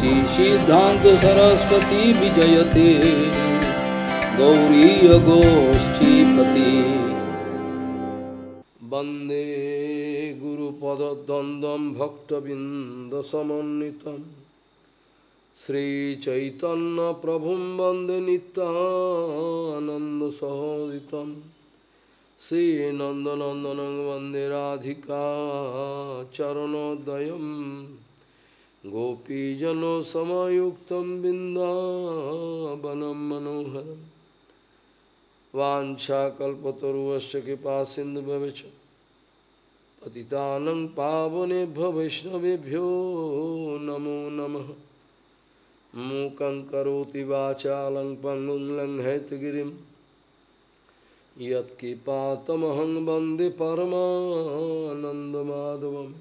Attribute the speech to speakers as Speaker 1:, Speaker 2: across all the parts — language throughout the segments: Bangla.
Speaker 1: विजयते श्री सिद्धान्तसरस्वतीविजयते गौरीयगोष्ठीपती वन्दे गुरुपदद्वन्द्वं भक्तविन्दसमन्नितं श्रीचैतन्यप्रभुं वन्दे नित्यानन्दसहोदितं श्रीनन्दनन्दनं वन्दे राधिका चरणोदयम् गोपीजन सामुक्त बिंदवन मनोहर वाछाकल्पतरुश्च कृपा सिंधु भवच पतिता पावनेभ्य वैष्णवभ्यो नमो नम मूक वाचा लंग पंगु लंघयतगिरी वंदे परमानंदमाधवम्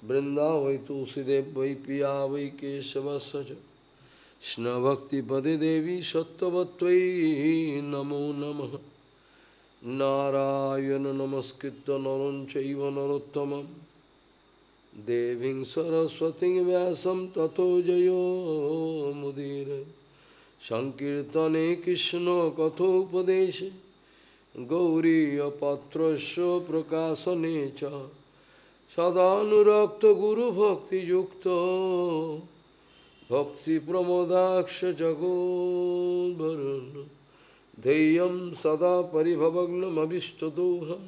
Speaker 1: Brinda Vaitu Sidep Vaipiya Vaikeshava Saja Shna Bhakti Pade Devi Sattvatvai Namo Namaha Narayana Namaskritta Naranchaiva Narottamam Deving Saraswati Vyasam Tato Jayo Mudire Sankirtane kishno Katho padeshi. Gauriya Patrasya Prakasa Necha সদানুরক্ত গুরু ভক্তি যুক্ত ভক্তি প্রমোদাক্ষ জগোবরুণ ধেয়ম সদা দোহম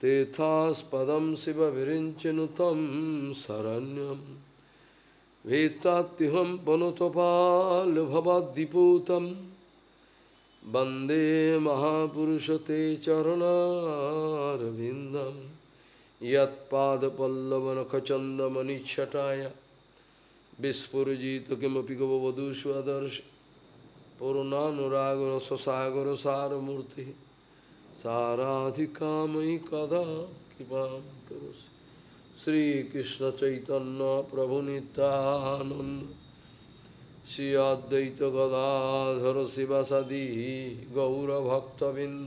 Speaker 1: তীর্থাস্পদম শিব বিচিন শরণ্যম ভীতাত্যহম পনুতপাল ভবাদ্দিপূতম বন্দে মহাপুষতে চরণারবিন্দম यत्पादपल्लवनखचन्दमनिच्छटाय विस्फुरजितकिमपि गवधूष्वदर्श पूर्णानुरागरससागरसारमूर्ति साराधिकामयि कदा कृपा करोसि श्रीकृष्णचैतन्यप्रभुनितानन्द Shri अद्वैतगदाधर शिवसदी गौरभक्तबिन्द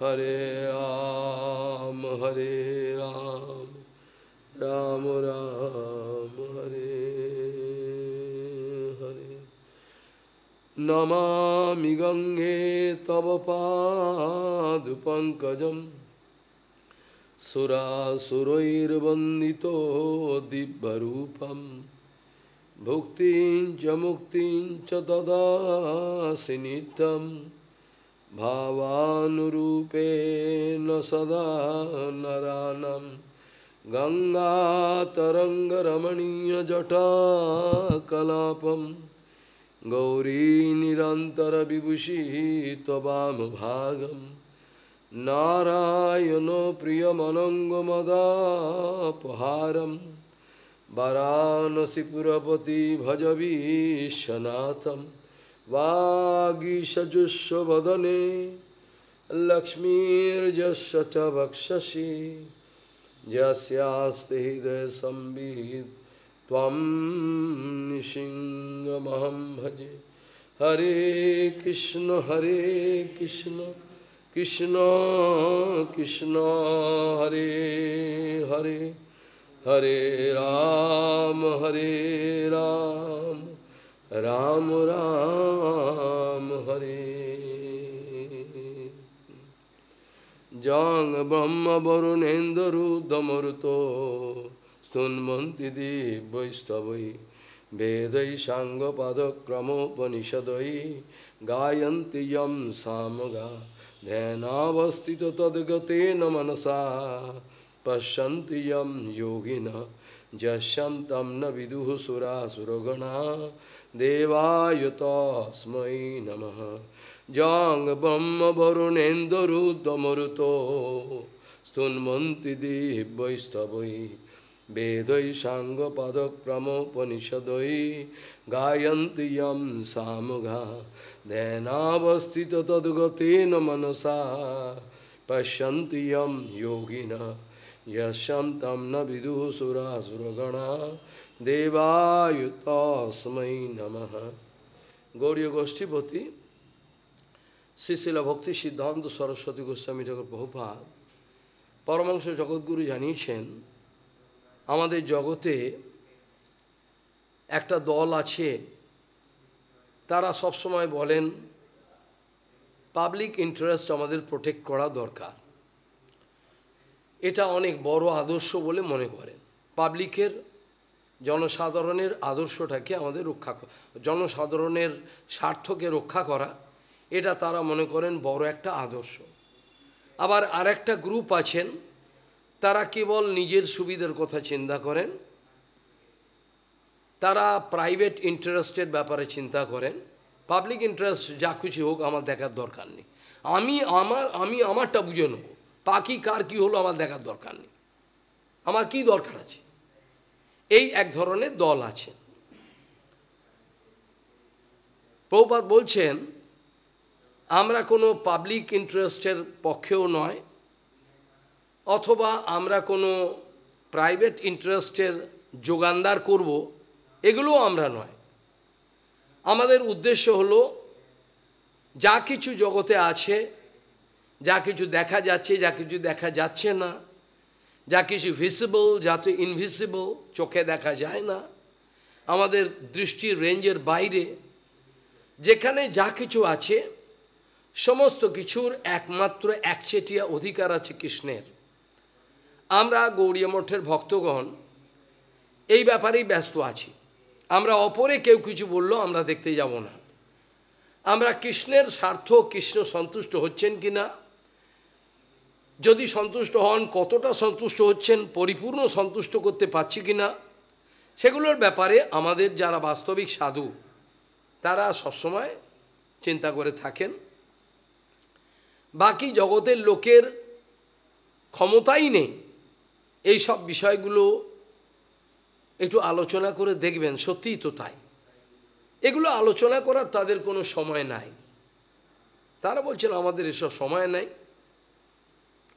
Speaker 1: Hare Ram, Hare Ram, Ram Ram, Hare Hare. Namami Gange Tavapadupankajam Sura Surairvandito Dibbarupam Bhuktin Jamuktin Chadada Sinitam भावानुरूपे न सदा नरानं गङ्गातरङ्गरमणीयजटाकलापं गौरीनिरन्तरविभूषि त्ववामभागं नारायणो मदापहारम वाराणसीपुरपति भजवीशनाथम् वागीशजुष्व वदने लक्ष्मीर्जश्च च वक्षसि यस्यास्ति हृदयसंविहित त्वं निशिङ्गमहं भजे हरे कृष्ण हरे कृष्ण कृष्ण कृष्ण हरे हरे हरे राम हरे Ram Ram Ram Hare Jang Brahma Varunendaru Damaruto Sunmanti Divaistavai Vedai Shango Padakramo Panishadai Gayanti Yam Samaga Dhenavastita Tadgate Namanasa Pashanti Yam Yogina Jashantam Naviduhu Sura Suragana devayutasmai namaha jang bamma varunendaru damaruto stunmanti divvaistavai vedai sanga padak pramopanishadai gayanti yam samugha dhenavastita tadgatena manasa pashyanti yam yogina yasham tam na vidu দেবায়ুতস্মৈ নমঃ গৌরীয় গোষ্ঠীপতি শ্রীশিলা ভক্তি সিদ্ধান্ত সরস্বতী গোস্বামী ঠাকুর প্রভুপাত পরমাংস জগৎগুরু জানিয়েছেন আমাদের জগতে একটা দল আছে তারা সবসময় বলেন পাবলিক ইন্টারেস্ট আমাদের প্রোটেক্ট করা দরকার এটা অনেক বড় আদর্শ বলে মনে করেন পাবলিকের জনসাধারণের আদর্শটাকে আমাদের রক্ষা জনসাধারণের স্বার্থকে রক্ষা করা এটা তারা মনে করেন বড় একটা আদর্শ আবার আরেকটা গ্রুপ আছেন তারা কেবল নিজের সুবিধার কথা চিন্তা করেন তারা প্রাইভেট ইন্টারেস্টের ব্যাপারে চিন্তা করেন পাবলিক ইন্টারেস্ট যা খুশি হোক আমার দেখার দরকার নেই আমি আমার আমি আমারটা বুঝে নেব পাখি কার কী হলো আমার দেখার দরকার নেই আমার কি দরকার আছে এই এক ধরনের দল আছে প্রভুপাত বলছেন আমরা কোনো পাবলিক ইন্টারেস্টের পক্ষেও নয় অথবা আমরা কোনো প্রাইভেট ইন্টারেস্টের যোগানদার করব এগুলো আমরা নয় আমাদের উদ্দেশ্য হলো যা কিছু জগতে আছে যা কিছু দেখা যাচ্ছে যা কিছু দেখা যাচ্ছে না যা কিছু ভিসিবল যা তো ইনভিসিবল চোখে দেখা যায় না আমাদের দৃষ্টির রেঞ্জের বাইরে যেখানে যা কিছু আছে সমস্ত কিছুর একমাত্র একচেটিয়া অধিকার আছে কৃষ্ণের আমরা গৌরীয় মঠের ভক্তগণ এই ব্যাপারেই ব্যস্ত আছি আমরা অপরে কেউ কিছু বললেও আমরা দেখতে যাব না আমরা কৃষ্ণের স্বার্থ কৃষ্ণ সন্তুষ্ট হচ্ছেন কি না যদি সন্তুষ্ট হন কতটা সন্তুষ্ট হচ্ছেন পরিপূর্ণ সন্তুষ্ট করতে পারছি কি না সেগুলোর ব্যাপারে আমাদের যারা বাস্তবিক সাধু তারা সবসময় চিন্তা করে থাকেন বাকি জগতের লোকের ক্ষমতাই নেই এই সব বিষয়গুলো একটু আলোচনা করে দেখবেন সত্যিই তো তাই এগুলো আলোচনা করার তাদের কোনো সময় নাই তারা বলছেন আমাদের এসব সময় নাই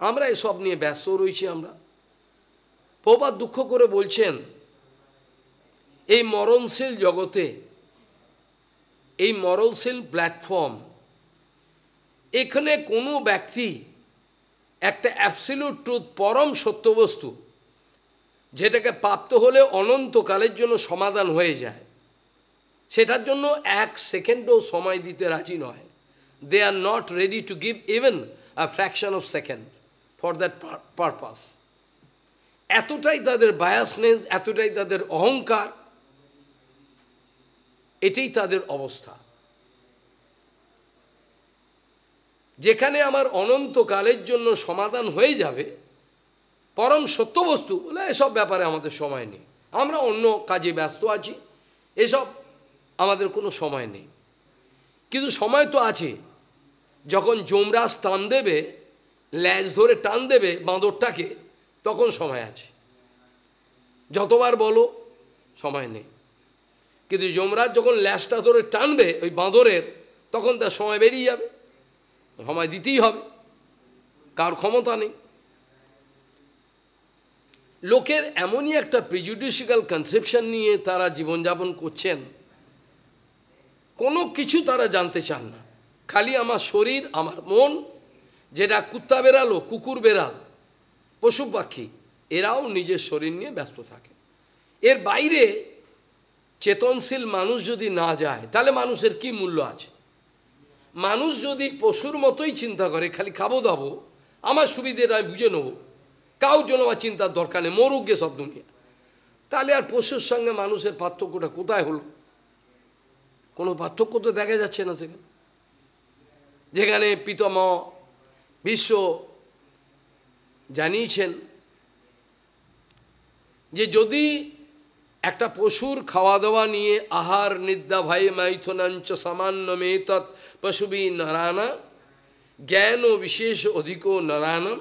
Speaker 1: আমরা এসব নিয়ে ব্যস্ত রয়েছি আমরা প্রবাদ দুঃখ করে বলছেন এই মরণশীল জগতে এই মরণশীল প্ল্যাটফর্ম এখানে কোনো ব্যক্তি একটা অ্যাপসিলুট ট্রুথ পরম সত্যবস্তু যেটাকে প্রাপ্ত হলে অনন্তকালের জন্য সমাধান হয়ে যায় সেটার জন্য এক সেকেন্ডও সময় দিতে রাজি নয় they are not ready to give even a fraction of second for that purpose এতটাই তাদের বায়াসনেস এতটাই তাদের অহংকার এটাই তাদের অবস্থা যেখানে আমার অনন্তকালের জন্য সমাধান হয়ে যাবে পরম সত্য বস্তু বলে এসব ব্যাপারে আমাদের সময় নেই আমরা অন্য কাজে ব্যস্ত আছি এসব আমাদের কোনো সময় নেই কিন্তু সময় তো আছে যখন যমরাজ স্থান দেবে ল্যাজ ধরে টান দেবে বাঁদরটাকে তখন সময় আছে যতবার বলো সময় নেই কিন্তু যমরাজ যখন ল্যাজটা ধরে টানবে ওই বাঁদরের তখন তার সময় বেরিয়ে যাবে সময় দিতেই হবে কার ক্ষমতা নেই লোকের এমনই একটা প্রিজুডিশিক্যাল কনসেপশন নিয়ে তারা জীবনযাপন করছেন কোনো কিছু তারা জানতে চান না খালি আমার শরীর আমার মন যেটা কুত্তা বেড়ালো কুকুর বেড়াল পশু পাখি এরাও নিজের শরীর নিয়ে ব্যস্ত থাকে এর বাইরে চেতনশীল মানুষ যদি না যায় তাহলে মানুষের কি মূল্য আছে মানুষ যদি পশুর মতোই চিন্তা করে খালি খাবো দাবো আমার সুবিধেটা আমি বুঝে নেবো কাউ জন্য আমার চিন্তার দরকার নেই মরুক গে সব দুনিয়া তাহলে আর পশুর সঙ্গে মানুষের পার্থক্যটা কোথায় হলো কোনো পার্থক্য তো দেখা যাচ্ছে না সেখানে যেখানে পিতামা বিশ্ব জানিয়েছেন যে যদি একটা পশুর খাওয়া দাওয়া নিয়ে আহার নিদ্রা ভাই মাইথনাঞ্চ সামান্য মেতৎ পশুবি নারায়ণা জ্ঞান ও বিশেষ অধিক নারায়ণম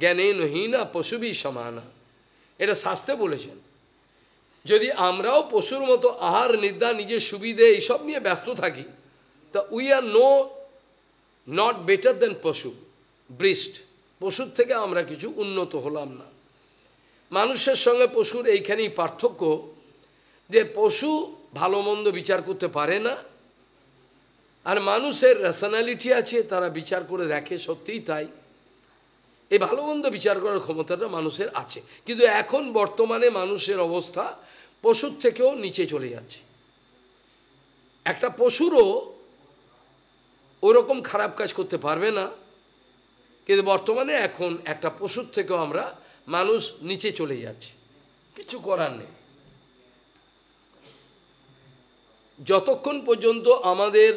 Speaker 1: জ্ঞানে নহীনা পশুবি সমানা এটা শাস্তে বলেছেন যদি আমরাও পশুর মতো আহার নিদ্রা নিজের সুবিধে এইসব নিয়ে ব্যস্ত থাকি তা we are no not better than পশু বৃষ্ট পশুর থেকে আমরা কিছু উন্নত হলাম না মানুষের সঙ্গে পশুর এইখানেই পার্থক্য যে পশু ভালো মন্দ বিচার করতে পারে না আর মানুষের রেশনালিটি আছে তারা বিচার করে দেখে সত্যিই তাই এই ভালো মন্দ বিচার করার ক্ষমতাটা মানুষের আছে কিন্তু এখন বর্তমানে মানুষের অবস্থা পশুর থেকেও নিচে চলে যাচ্ছে একটা পশুরও ওরকম খারাপ কাজ করতে পারবে না কিন্তু বর্তমানে এখন একটা পশুর থেকেও আমরা মানুষ নিচে চলে যাচ্ছে কিছু করার নেই যতক্ষণ পর্যন্ত আমাদের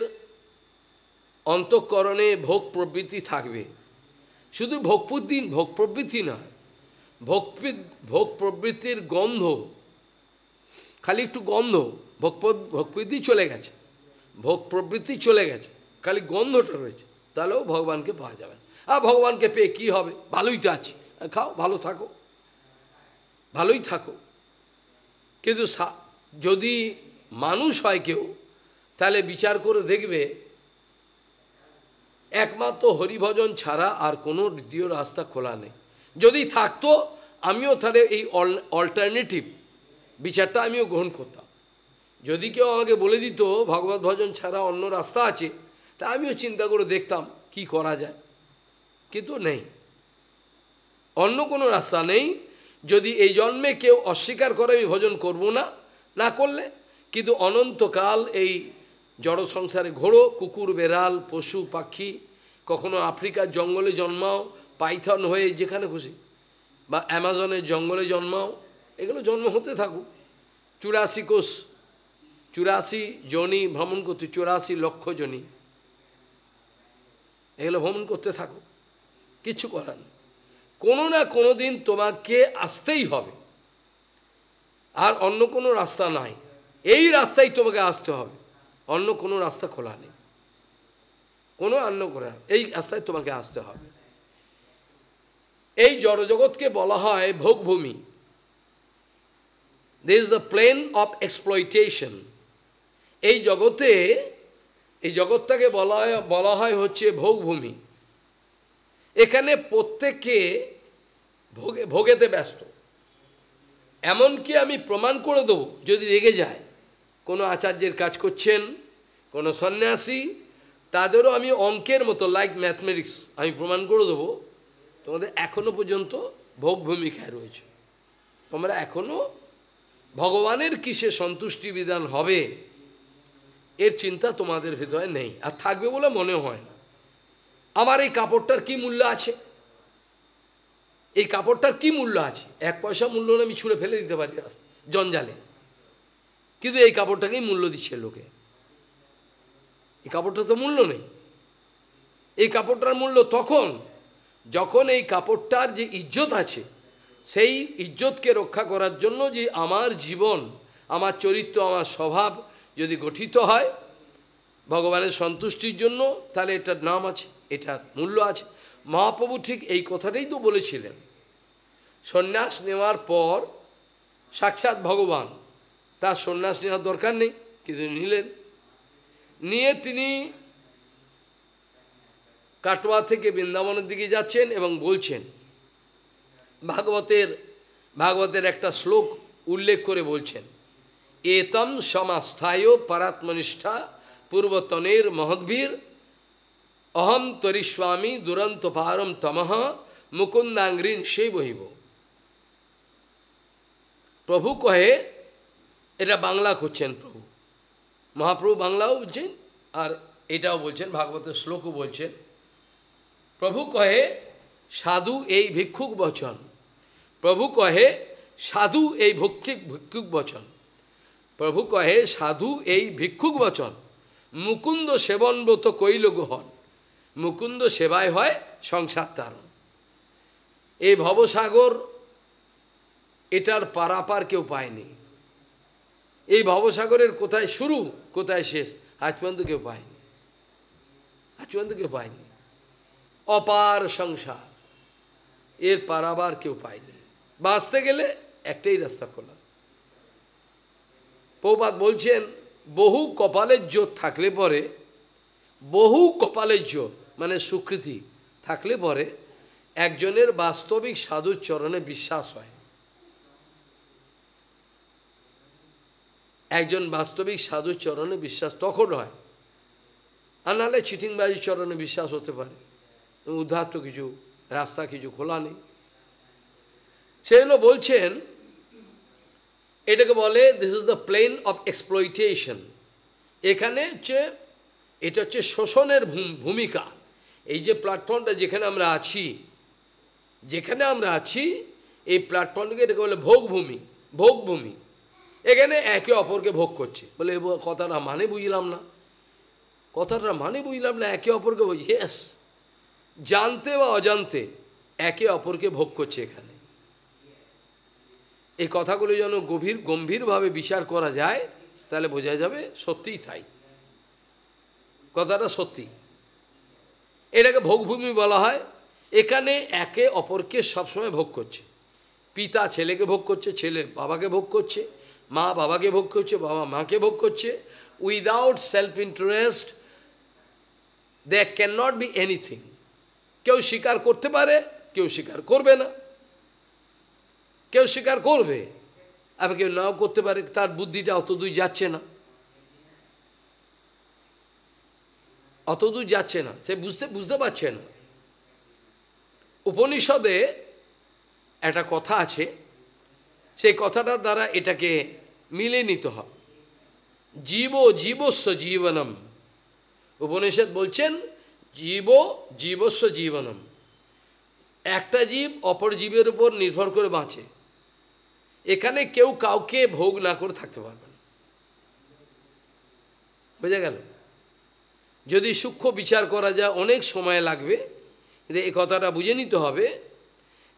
Speaker 1: অন্তঃকরণে ভোগ প্রবৃত্তি থাকবে শুধু ভোগপ্রবৃত্তি ভোগ প্রবৃত্তি না ভোগ ভোগ প্রবৃত্তির গন্ধ খালি একটু গন্ধ ভোগ ভোগপ্রীতি চলে গেছে ভোগ প্রবৃত্তি চলে গেছে খালি গন্ধটা রয়েছে তাহলেও ভগবানকে পাওয়া যাবে আর ভগবানকে পেয়ে কি হবে ভালোই তো আছি খাও ভালো থাকো ভালোই থাকো কিন্তু যদি মানুষ হয় কেউ তাহলে বিচার করে দেখবে একমাত্র হরিভজন ছাড়া আর কোনো দ্বিতীয় রাস্তা খোলা নেই যদি থাকতো আমিও তাহলে এই অল্টারনেটিভ বিচারটা আমিও গ্রহণ করতাম যদি কেউ আমাকে বলে দিত ভগবত ভজন ছাড়া অন্য রাস্তা আছে তা আমিও চিন্তা করে দেখতাম কি করা যায় কিন্তু নেই অন্য কোনো রাস্তা নেই যদি এই জন্মে কেউ অস্বীকার করে আমি ভোজন করব না না করলে কিন্তু অনন্তকাল এই জড় সংসারে ঘোরো কুকুর বেড়াল পশু পাখি কখনো আফ্রিকার জঙ্গলে জন্মাও পাইথন হয়ে যেখানে খুশি বা অ্যামাজনের জঙ্গলে জন্মাও এগুলো জন্ম হতে থাকুক চুরাশি কোষ চুরাশি জনি ভ্রমণ করতে চুরাশি লক্ষ জনি এগুলো ভ্রমণ করতে থাকুক কিছু করার কোনো না কোনো দিন তোমাকে আসতেই হবে আর অন্য কোনো রাস্তা নাই এই রাস্তায় তোমাকে আসতে হবে অন্য কোনো রাস্তা খোলা নেই কোনো অন্য করে এই রাস্তায় তোমাকে আসতে হবে এই জড়জগৎকে বলা হয় ভোগভূমি they is the plane of exploitation এই জগতে এই জগৎটাকে বলা হয় বলা হয় হচ্ছে ভোগভূমি এখানে প্রত্যেককে ভোগে ভোগেতে ব্যস্ত এমনকি আমি প্রমাণ করে দেবো যদি রেগে যায় কোনো আচার্যের কাজ করছেন কোনো সন্ন্যাসী তাদেরও আমি অঙ্কের মতো লাইক ম্যাথমেটিক্স আমি প্রমাণ করে দেবো তোমাদের এখনও পর্যন্ত ভোগ ভূমিকায় রয়েছে তোমরা এখনও ভগবানের কিসে সন্তুষ্টি বিধান হবে এর চিন্তা তোমাদের ভিতরে নেই আর থাকবে বলে মনে হয় না আমার এই কাপড়টার কি মূল্য আছে এই কাপড়টার কি মূল্য আছে এক পয়সা মূল্য না আমি ছুঁড়ে ফেলে দিতে পারি রাস্তা জঞ্জালে কিন্তু এই কাপড়টাকেই মূল্য দিচ্ছে লোকে এই কাপড়টা তো মূল্য নেই এই কাপড়টার মূল্য তখন যখন এই কাপড়টার যে ইজ্জত আছে সেই ইজ্জতকে রক্ষা করার জন্য যে আমার জীবন আমার চরিত্র আমার স্বভাব যদি গঠিত হয় ভগবানের সন্তুষ্টির জন্য তাহলে এটার নাম আছে এটার মূল্য আছে মহাপ্রভু ঠিক এই কথাটাই তো বলেছিলেন সন্ন্যাস নেওয়ার পর সাক্ষাৎ ভগবান তার সন্ন্যাস নেওয়ার দরকার নেই কিন্তু নিলেন নিয়ে তিনি কাটোয়া থেকে বৃন্দাবনের দিকে যাচ্ছেন এবং বলছেন ভাগবতের ভাগবতের একটা শ্লোক উল্লেখ করে বলছেন এতম সমাস্থায় পরাত্মনিষ্ঠা পূর্বতনের মহদ্বীর অহম তরিস্বামী দুরন্ত পারম তমহ মুকুন্দাঙ্গ্রীন সেই বহিব প্রভু কহে এটা বাংলা করছেন প্রভু মহাপ্রভু বাংলাও বলছেন আর এটাও বলছেন ভাগবতের শ্লোকও বলছেন প্রভু কহে সাধু এই ভিক্ষুক বচন প্রভু কহে সাধু এই ভক্ষিক ভিক্ষুক বচন প্রভু কহে সাধু এই ভিক্ষুক বচন মুকুন্দ সেবনব্রত কৈল গহন মুকুন্দ সেবায় হয় সংসার তারণ এই ভবসাগর এটার পারাপার কেউ পায়নি এই ভবসাগরের কোথায় শুরু কোথায় শেষ আজ পর্যন্ত কেউ পায়নি আজ পর্যন্ত কেউ পায়নি অপার সংসার এর পারাবার কেউ পায়নি বাঁচতে গেলে একটাই রাস্তা খোলা পৌপাত বলছেন বহু কপালের জোর থাকলে পরে বহু কপালের জোট মানে স্বীকৃতি থাকলে পরে একজনের বাস্তবিক সাধুর চরণে বিশ্বাস হয় একজন বাস্তবিক সাধুর চরণে বিশ্বাস তখন হয় আর নাহলে চিটিংবাজির চরণে বিশ্বাস হতে পারে উদ্ধার তো কিছু রাস্তা কিছু খোলা নেই সেজন্য বলছেন এটাকে বলে this is the plane of exploitation এখানে হচ্ছে এটা হচ্ছে শোষণের ভূমিকা এই যে প্ল্যাটফর্মটা যেখানে আমরা আছি যেখানে আমরা আছি এই প্ল্যাটফর্মটাকে এটাকে বলে ভোগভূমি ভোগভূমি এখানে একে অপরকে ভোগ করছে বলে কথাটা মানে বুঝলাম না কথাটা মানে বুঝলাম না একে অপরকে বুঝি হ্যাস জানতে বা অজান্তে একে অপরকে ভোগ করছে এখানে এই কথাগুলো যেন গভীর গম্ভীরভাবে বিচার করা যায় তাহলে বোঝা যাবে সত্যিই তাই কথাটা সত্যি এটাকে ভোগভূমি বলা হয় এখানে একে অপরকে সবসময় ভোগ করছে পিতা ছেলেকে ভোগ করছে ছেলে বাবাকে ভোগ করছে মা বাবাকে ভোগ করছে বাবা মাকে ভোগ করছে without self interest they can not be anything কেউ স্বীকার করতে পারে কেউ স্বীকার করবে না কেউ স্বীকার করবে আবার কেউ নাও করতে পারে তার বুদ্ধিটা অত দুই যাচ্ছে না অতদূর যাচ্ছে না সে বুঝতে বুঝতে পারছে না উপনিষদে একটা কথা আছে সেই কথাটার দ্বারা এটাকে মিলে নিতে হবে জীব জীবস্ব জীবনম উপনিষদ বলছেন জীব জীবস্ব জীবনম একটা জীব অপর জীবের উপর নির্ভর করে বাঁচে এখানে কেউ কাউকে ভোগ না করে থাকতে পারবে না বোঝা গেল যদি সূক্ষ্ম বিচার করা যায় অনেক সময় লাগবে কিন্তু এই কথাটা বুঝে নিতে হবে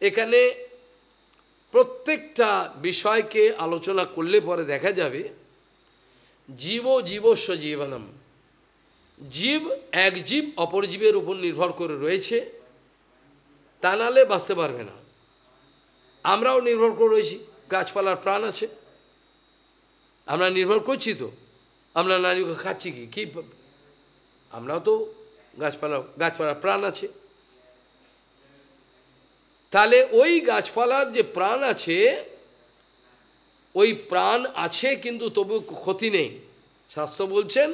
Speaker 1: এখানে প্রত্যেকটা বিষয়কে আলোচনা করলে পরে দেখা যাবে জীব জীবস্ব জীবনম জীব এক জীব অপর জীবের উপর নির্ভর করে রয়েছে তা নালে বাঁচতে পারবে না আমরাও নির্ভর করে রয়েছি গাছপালার প্রাণ আছে আমরা নির্ভর করছি তো আমরা নারীকে খাচ্ছি কি কী আমরাও তো গাছপালা গাছপালার প্রাণ আছে তাহলে ওই গাছপালার যে প্রাণ আছে ওই প্রাণ আছে কিন্তু তবু ক্ষতি নেই স্বাস্থ্য বলছেন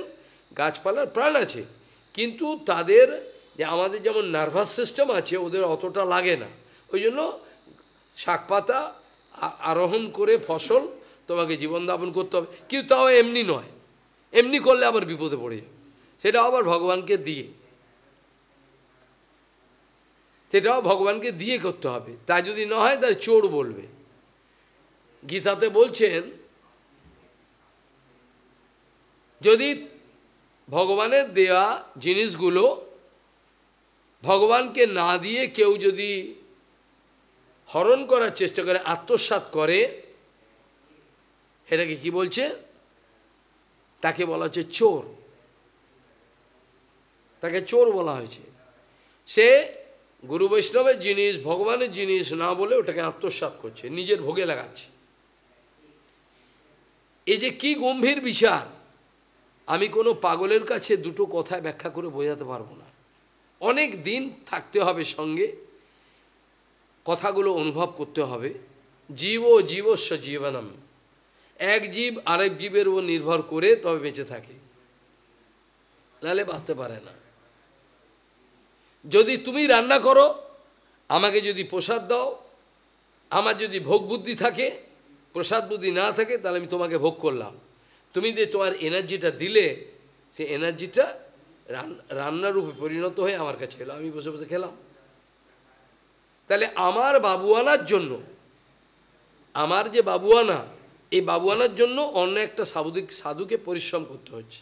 Speaker 1: গাছপালার প্রাণ আছে কিন্তু তাদের যে আমাদের যেমন নার্ভাস সিস্টেম আছে ওদের অতটা লাগে না ওই জন্য শাকপাতা আরোহণ করে ফসল তোমাকে জীবনযাপন করতে হবে কিন্তু তাও এমনি নয় এমনি করলে আবার বিপদে পড়ে যাবে সেটা আবার ভগবানকে দিয়ে সেটাও ভগবানকে দিয়ে করতে হবে তা যদি না হয় তার চোর বলবে গীতাতে বলছেন যদি ভগবানের দেয়া জিনিসগুলো ভগবানকে না দিয়ে কেউ যদি হরণ করার চেষ্টা করে আত্মসাত করে এটাকে কি বলছে তাকে বলা হচ্ছে চোর তাকে চোর বলা হয়েছে সে গুরু বৈষ্ণবের জিনিস ভগবানের জিনিস না বলে ওটাকে আত্মসাত করছে নিজের ভোগে লাগাচ্ছে এই যে কি গম্ভীর বিচার আমি কোনো পাগলের কাছে দুটো কথা ব্যাখ্যা করে বোঝাতে পারবো না অনেক দিন থাকতে হবে সঙ্গে কথাগুলো অনুভব করতে হবে জীব ও জীবস্ব জীবনম এক জীব আরেক জীবের উপর নির্ভর করে তবে বেঁচে থাকে নাহলে বাঁচতে পারে না যদি তুমি রান্না করো আমাকে যদি প্রসাদ দাও আমার যদি ভোগ বুদ্ধি থাকে প্রসাদ বুদ্ধি না থাকে তাহলে আমি তোমাকে ভোগ করলাম তুমি যে তোমার এনার্জিটা দিলে সে এনার্জিটা রূপে পরিণত হয়ে আমার কাছে এলো আমি বসে বসে খেলাম তাহলে আমার বাবুয়ানার জন্য আমার যে বাবুয়ানা এই বাবুয়ানার জন্য অন্য একটা সাধুদিক সাধুকে পরিশ্রম করতে হচ্ছে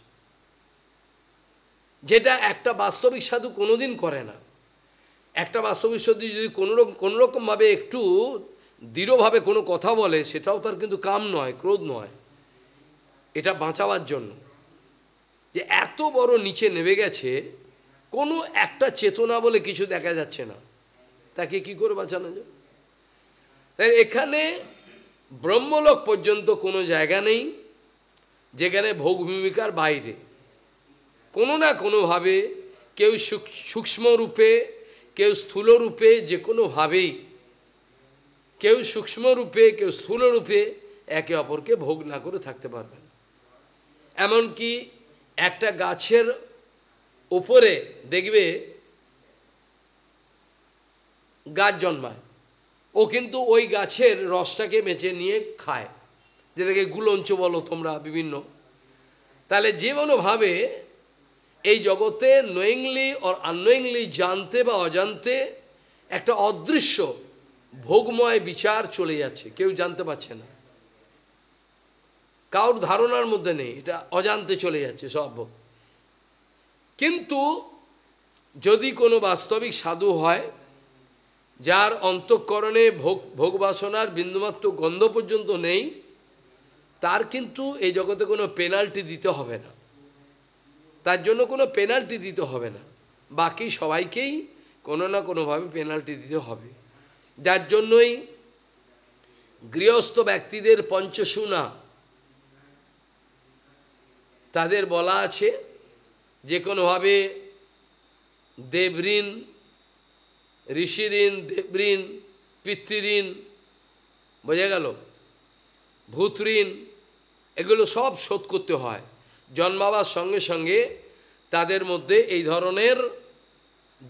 Speaker 1: যেটা একটা বাস্তবিক সাধু কোনোদিন করে না একটা বাস্তবিক সাধু যদি কোনোরকম কোনোরকমভাবে একটু দৃঢ়ভাবে কোনো কথা বলে সেটাও তার কিন্তু কাম নয় ক্রোধ নয় এটা বাঁচাবার জন্য যে এত বড় নিচে নেমে গেছে কোনো একটা চেতনা বলে কিছু দেখা যাচ্ছে না তাকে কি করে বাঁচানো যায় তাই এখানে ব্রহ্মলোক পর্যন্ত কোনো জায়গা নেই যেখানে ভোগ ভূমিকার বাইরে কোনো না কোনোভাবে কেউ সূক্ষ্মরূপে কেউ স্থূলরূপে যে কোনোভাবেই কেউ সূক্ষ্মরূপে কেউ স্থূলরূপে একে অপরকে ভোগ না করে থাকতে পারবেন এমনকি একটা গাছের উপরে দেখবে গাছ জন্মায় ও কিন্তু ওই গাছের রসটাকে বেঁচে নিয়ে খায় যেটাকে গুলঞ্চ বলো তোমরা বিভিন্ন তাহলে যে কোনোভাবে এই জগতে নোয়িংলি ওর আনোয়িংলি জানতে বা অজান্তে একটা অদৃশ্য ভোগময় বিচার চলে যাচ্ছে কেউ জানতে পারছে না কারোর ধারণার মধ্যে নেই এটা অজান্তে চলে যাচ্ছে সব কিন্তু যদি কোনো বাস্তবিক সাধু হয় যার অন্তঃকরণে ভোগ ভোগবাসনার বিন্দুমাত্র গন্ধ পর্যন্ত নেই তার কিন্তু এই জগতে কোনো পেনাল্টি দিতে হবে না তার জন্য কোনো পেনাল্টি দিতে হবে না বাকি সবাইকেই কোনো না কোনোভাবে পেনাল্টি দিতে হবে যার জন্যই গৃহস্থ ব্যক্তিদের পঞ্চসুনা তাদের বলা আছে যে কোনোভাবে দেবঋণ ঋষিঋণ দেবঋণ পিতৃঋণ বোঝা গেল ভূতঋণ এগুলো সব শোধ করতে হয় জন্মাবার সঙ্গে সঙ্গে তাদের মধ্যে এই ধরনের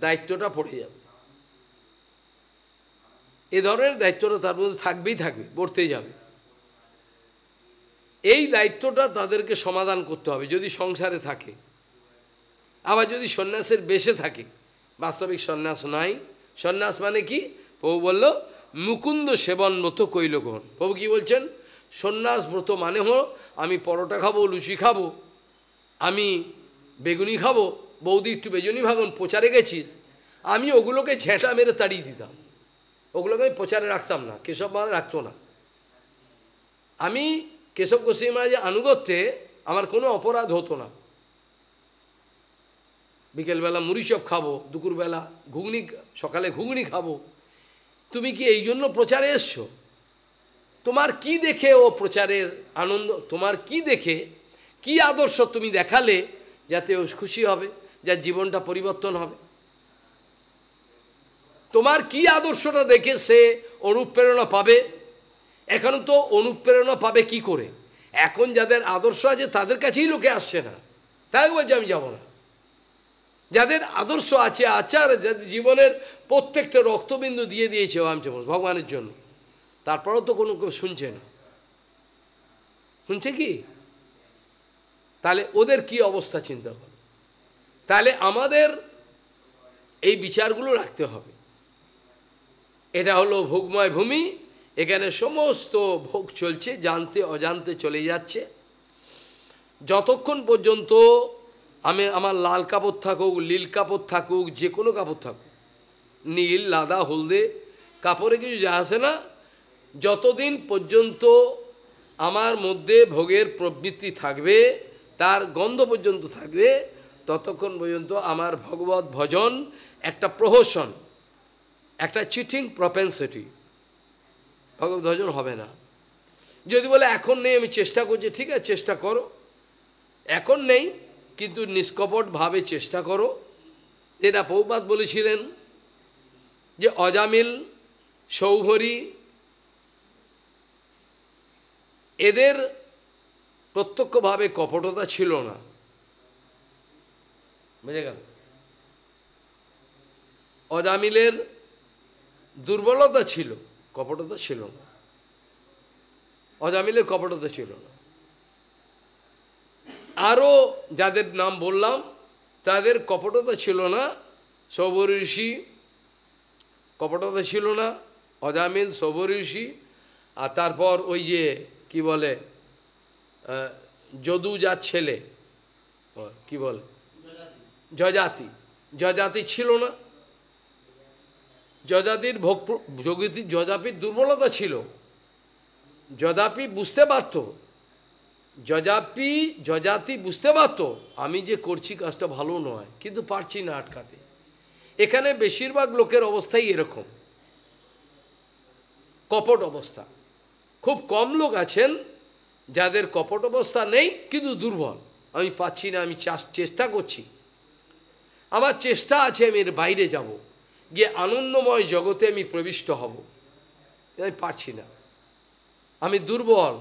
Speaker 1: দায়িত্বটা পড়ে যাবে এ ধরনের দায়িত্বটা তার মধ্যে থাকবেই থাকবে পড়তেই যাবে এই দায়িত্বটা তাদেরকে সমাধান করতে হবে যদি সংসারে থাকে আবার যদি সন্ন্যাসের বেশে থাকে বাস্তবিক সন্ন্যাস নাই সন্ন্যাস মানে কি প্রভু বলল মুকুন্দ সেবন ব্রত কৈলগণ প্রভু কি বলছেন সন্ন্যাস ব্রত মানে হলো আমি পরোটা খাবো লুচি খাবো আমি বেগুনি খাবো বৌদি একটু বেগুনি ভাগুন প্রচারে গেছিস আমি ওগুলোকে ঝেঁটা মেরে তাড়িয়ে দিতাম ওগুলোকে আমি প্রচারে রাখতাম না কেশব মহারাজ রাখতো না আমি কেশব গোস্বামী মহারাজের আনুগত্যে আমার কোনো অপরাধ হতো না বিকেলবেলা মুড়িচপ খাবো দুপুরবেলা ঘুগনি সকালে ঘুগনি খাবো তুমি কি এই জন্য প্রচারে এসছো তোমার কি দেখে ও প্রচারের আনন্দ তোমার কি দেখে কি আদর্শ তুমি দেখালে যাতে ও খুশি হবে যার জীবনটা পরিবর্তন হবে তোমার কি আদর্শটা দেখে সে অনুপ্রেরণা পাবে এখন তো অনুপ্রেরণা পাবে কি করে এখন যাদের আদর্শ আছে তাদের কাছেই লোকে আসছে না তাই বলছে আমি যাব না যাদের আদর্শ আছে আচার যাদের জীবনের প্রত্যেকটা রক্তবিন্দু দিয়ে দিয়েছে আমি ভগবানের জন্য তারপরেও তো কোনো শুনছে না শুনছে কি তাহলে ওদের কি অবস্থা চিন্তা করো তাহলে আমাদের এই বিচারগুলো রাখতে হবে এটা হলো ভোগময় ভূমি এখানে সমস্ত ভোগ চলছে জানতে অজান্তে চলে যাচ্ছে যতক্ষণ পর্যন্ত আমি আমার লাল কাপড় থাকুক লীল কাপড় থাকুক যে কোনো কাপড় থাকুক নীল লাদা হলদে কাপড়ে কিছু যা আসে না যতদিন পর্যন্ত আমার মধ্যে ভোগের প্রবৃত্তি থাকবে তার গন্ধ পর্যন্ত থাকবে ততক্ষণ পর্যন্ত আমার ভগবত ভজন একটা প্রহসন একটা চিটিং প্রপেন্সিটি ভগবত ভজন হবে না যদি বলে এখন নেই আমি চেষ্টা করছি ঠিক আছে চেষ্টা করো এখন নেই কিন্তু নিষ্কপটভাবে চেষ্টা করো যেটা পৌপাত বলেছিলেন যে অজামিল সৌভরি এদের প্রত্যক্ষভাবে কপটতা ছিল না বুঝে গেল অজামিলের দুর্বলতা ছিল কপটতা ছিল না অজামিলের কপটতা ছিল না আরও যাদের নাম বললাম তাদের কপটতা ছিল না সৌবর ঋষি কপটতা ছিল না অজামিল সৌবর ঋষি আর তারপর ওই যে কি বলে যদু যার ছেলে কি বলে যজাতি যজাতি ছিল না যজাতির ভোগ যোগীতির যজাপির দুর্বলতা ছিল যদাপি বুঝতে পারত যজাপি যজাতি বুঝতে পারত আমি যে করছি কাজটা ভালো নয় কিন্তু পারছি না আটকাতে এখানে বেশিরভাগ লোকের অবস্থাই এরকম কপট অবস্থা খুব কম লোক আছেন যাদের কপট অবস্থা নেই কিন্তু দুর্বল আমি পাচ্ছি না আমি চেষ্টা করছি আমার চেষ্টা আছে আমি এর বাইরে যাব গিয়ে আনন্দময় জগতে আমি প্রবিষ্ট হব আমি পারছি না আমি দুর্বল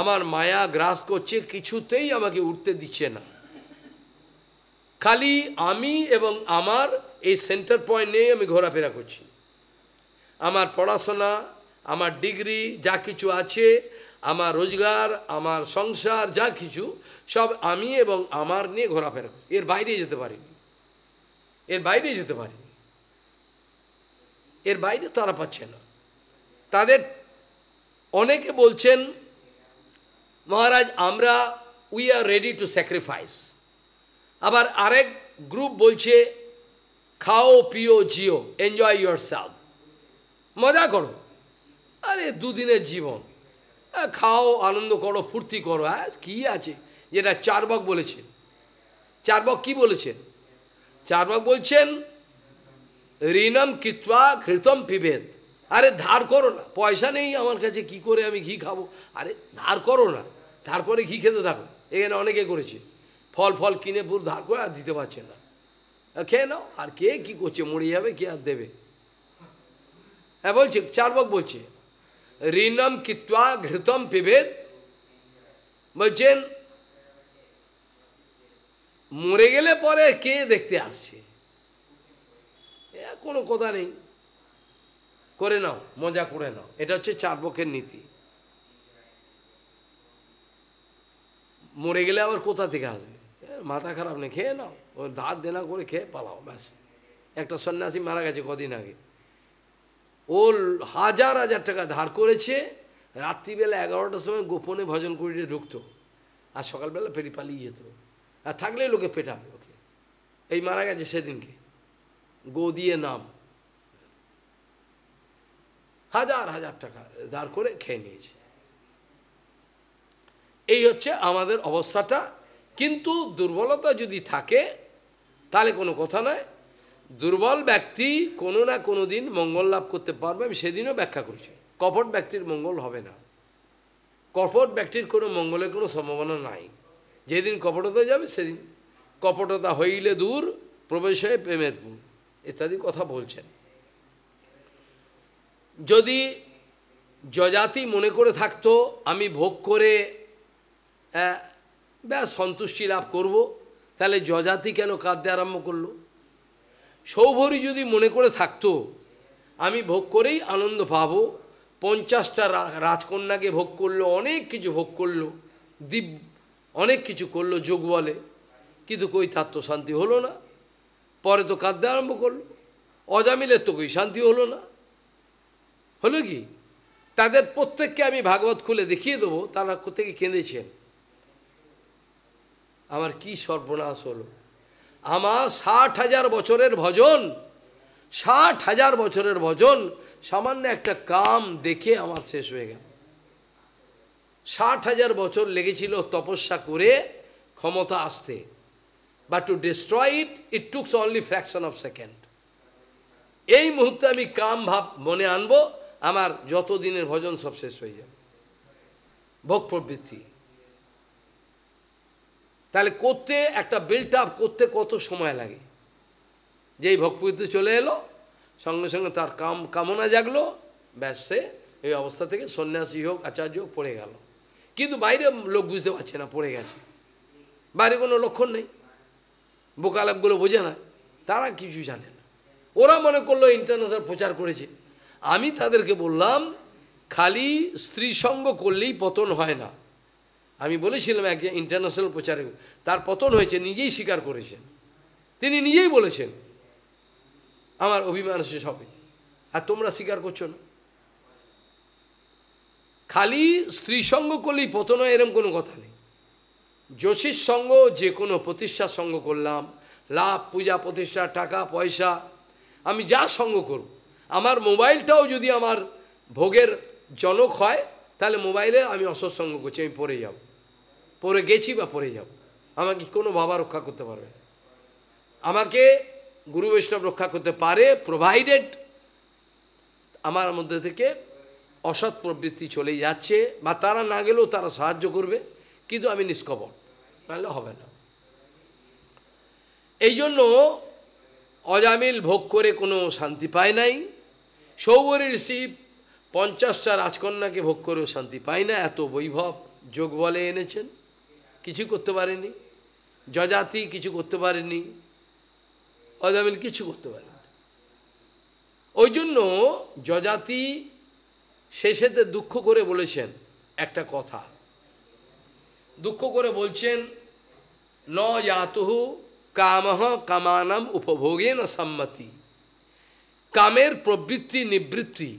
Speaker 1: আমার মায়া গ্রাস করছে কিছুতেই আমাকে উঠতে দিচ্ছে না খালি আমি এবং আমার এই সেন্টার পয়েন্ট নিয়ে আমি ঘোরাফেরা করছি আমার পড়াশোনা আমার ডিগ্রি যা কিছু আছে আমার রোজগার আমার সংসার যা কিছু সব আমি এবং আমার নিয়ে ঘোরাফেরা এর বাইরে যেতে পারিনি এর বাইরে যেতে পারিনি এর বাইরে তারা পাচ্ছে না তাদের অনেকে বলছেন মহারাজ আমরা we are ready to sacrifice আবার আরেক গ্রুপ বলছে খাও পিও জিও এনজয় সেলফ মজা করো আরে দুদিনের জীবন হ্যাঁ, খাও আনন্দ করো ফুর্তি করো হ্যাঁ কী আছে যেটা চারবক বলেছেন চারবক কি বলেছেন চারবক বলছেন ঋণম কৃত্বা কৃতম পিবেদ আরে ধার করো না পয়সা নেই আমার কাছে কি করে আমি ঘি খাবো আরে ধার করো না ধার করে ঘি খেতে থাকো এখানে অনেকে করেছে ফল ফল কিনে পুরো ধার করে আর দিতে পারছে না খেয়ে নাও আর কে কি করছে মরে যাবে কে আর দেবে হ্যাঁ বলছে চারবক বলছে ঋণম কিতা ঘৃতম পিবেদ বলছেন মরে গেলে পরে কে দেখতে আসছে কোনো কথা নেই করে নাও মজা করে নাও এটা হচ্ছে পক্ষের নীতি মরে গেলে আবার কোথা থেকে আসবে মাথা খারাপ নেই খেয়ে নাও ওর ধার দেনা করে খেয়ে পালাও ব্যাস একটা সন্ন্যাসী মারা গেছে কদিন আগে ও হাজার হাজার টাকা ধার করেছে রাত্রিবেলা এগারোটার সময় গোপনে ভজন করিয়ে ঢুকতো আর সকালবেলা পেরি পালিয়ে যেত আর থাকলে লোকে পেটাবে ওকে এই মারা গেছে সেদিনকে গো দিয়ে নাম হাজার হাজার টাকা ধার করে খেয়ে নিয়েছে এই হচ্ছে আমাদের অবস্থাটা কিন্তু দুর্বলতা যদি থাকে তাহলে কোনো কথা নয় দুর্বল ব্যক্তি কোনো না কোনো দিন মঙ্গল লাভ করতে পারবে আমি সেদিনও ব্যাখ্যা করছি কপট ব্যক্তির মঙ্গল হবে না কপট ব্যক্তির কোনো মঙ্গলের কোনো সম্ভাবনা নাই যেদিন কপটতা যাবে সেদিন কপটতা হইলে দূর প্রবেশ হয়ে প্রেমের পুর ইত্যাদি কথা বলছেন যদি যজাতি মনে করে থাকতো আমি ভোগ করে ব্যাস সন্তুষ্টি লাভ করব তাহলে যজাতি কেন কাঁদতে আরম্ভ করলো সৌভরি যদি মনে করে থাকতো আমি ভোগ করেই আনন্দ পাবো পঞ্চাশটা রাজকন্যাকে ভোগ করলো অনেক কিছু ভোগ করলো দ্বীপ অনেক কিছু করলো যোগ বলে কিন্তু কই তার তো শান্তি হলো না পরে তো কাঁদতে আরম্ভ করলো অজামিলের তো কই শান্তি হলো না হলো কি তাদের প্রত্যেককে আমি ভাগবত খুলে দেখিয়ে দেবো তারা কোথেকে কেঁদেছেন আমার কি সর্বনাশ হলো আমার ষাট হাজার বছরের ভজন ষাট হাজার বছরের ভজন সামান্য একটা কাম দেখে আমার শেষ হয়ে গেল ষাট হাজার বছর লেগেছিল তপস্যা করে ক্ষমতা আসতে but to destroy it it takes only fraction of second এই মুহূর্তে আমি কাম ভাব মনে আনবো আমার যত দিনের ভজন সব শেষ হয়ে যাবে ভোগ প্রবৃত্তি তাহলে করতে একটা বিল্ট আপ করতে কত সময় লাগে যেই ভক্তিতে চলে এলো সঙ্গে সঙ্গে তার কাম কামনা জাগলো ব্যাস সে এই অবস্থা থেকে সন্ন্যাসী হোক আচার্য হোক পড়ে গেল কিন্তু বাইরে লোক বুঝতে পারছে না পড়ে গেছে বাইরে কোনো লক্ষণ নেই বোকালাপগুলো বোঝে না তারা কিছু জানে না ওরা মনে করলো ইন্টারন্যাশনাল প্রচার করেছে আমি তাদেরকে বললাম খালি স্ত্রী সঙ্গ করলেই পতন হয় না আমি বলেছিলাম একজন ইন্টারন্যাশনাল প্রচারে তার পতন হয়েছে নিজেই স্বীকার করেছেন তিনি নিজেই বলেছেন আমার অভিমান শেষ হবে আর তোমরা স্বীকার করছো না খালি স্ত্রী সঙ্গ করলেই পতন হয় এরম কোনো কথা নেই যোশীর সঙ্গ যে কোনো প্রতিষ্ঠার সঙ্গ করলাম লাভ পূজা প্রতিষ্ঠা টাকা পয়সা আমি যা সঙ্গ করব আমার মোবাইলটাও যদি আমার ভোগের জনক হয় তাহলে মোবাইলে আমি অসৎসঙ্গ করছি আমি পড়ে যাবো পরে গেছি বা পরে যাব আমাকে কোনো বাবা রক্ষা করতে পারবে আমাকে গুরু বৈষ্ণব রক্ষা করতে পারে প্রোভাইডেড আমার মধ্যে থেকে অসৎ প্রবৃত্তি চলে যাচ্ছে বা তারা না গেলেও তারা সাহায্য করবে কিন্তু আমি নিষ্কবর তাহলে হবে না এই জন্য অজামিল ভোগ করে কোনো শান্তি পায় নাই সৌবরী ঋষি পঞ্চাশটা রাজকন্যাকে ভোগ করেও শান্তি পায় না এত বৈভব যোগ বলে এনেছেন কিছু করতে পারেনি যজাতি কিছু করতে পারেনি অজামিল কিছু করতে পারেনি ওই জন্য যজাতি শেষেতে দুঃখ করে বলেছেন একটা কথা দুঃখ করে বলছেন ন জাতুহু কামহ কামানাম উপভোগে না সম্মতি কামের প্রবৃত্তি নিবৃত্তি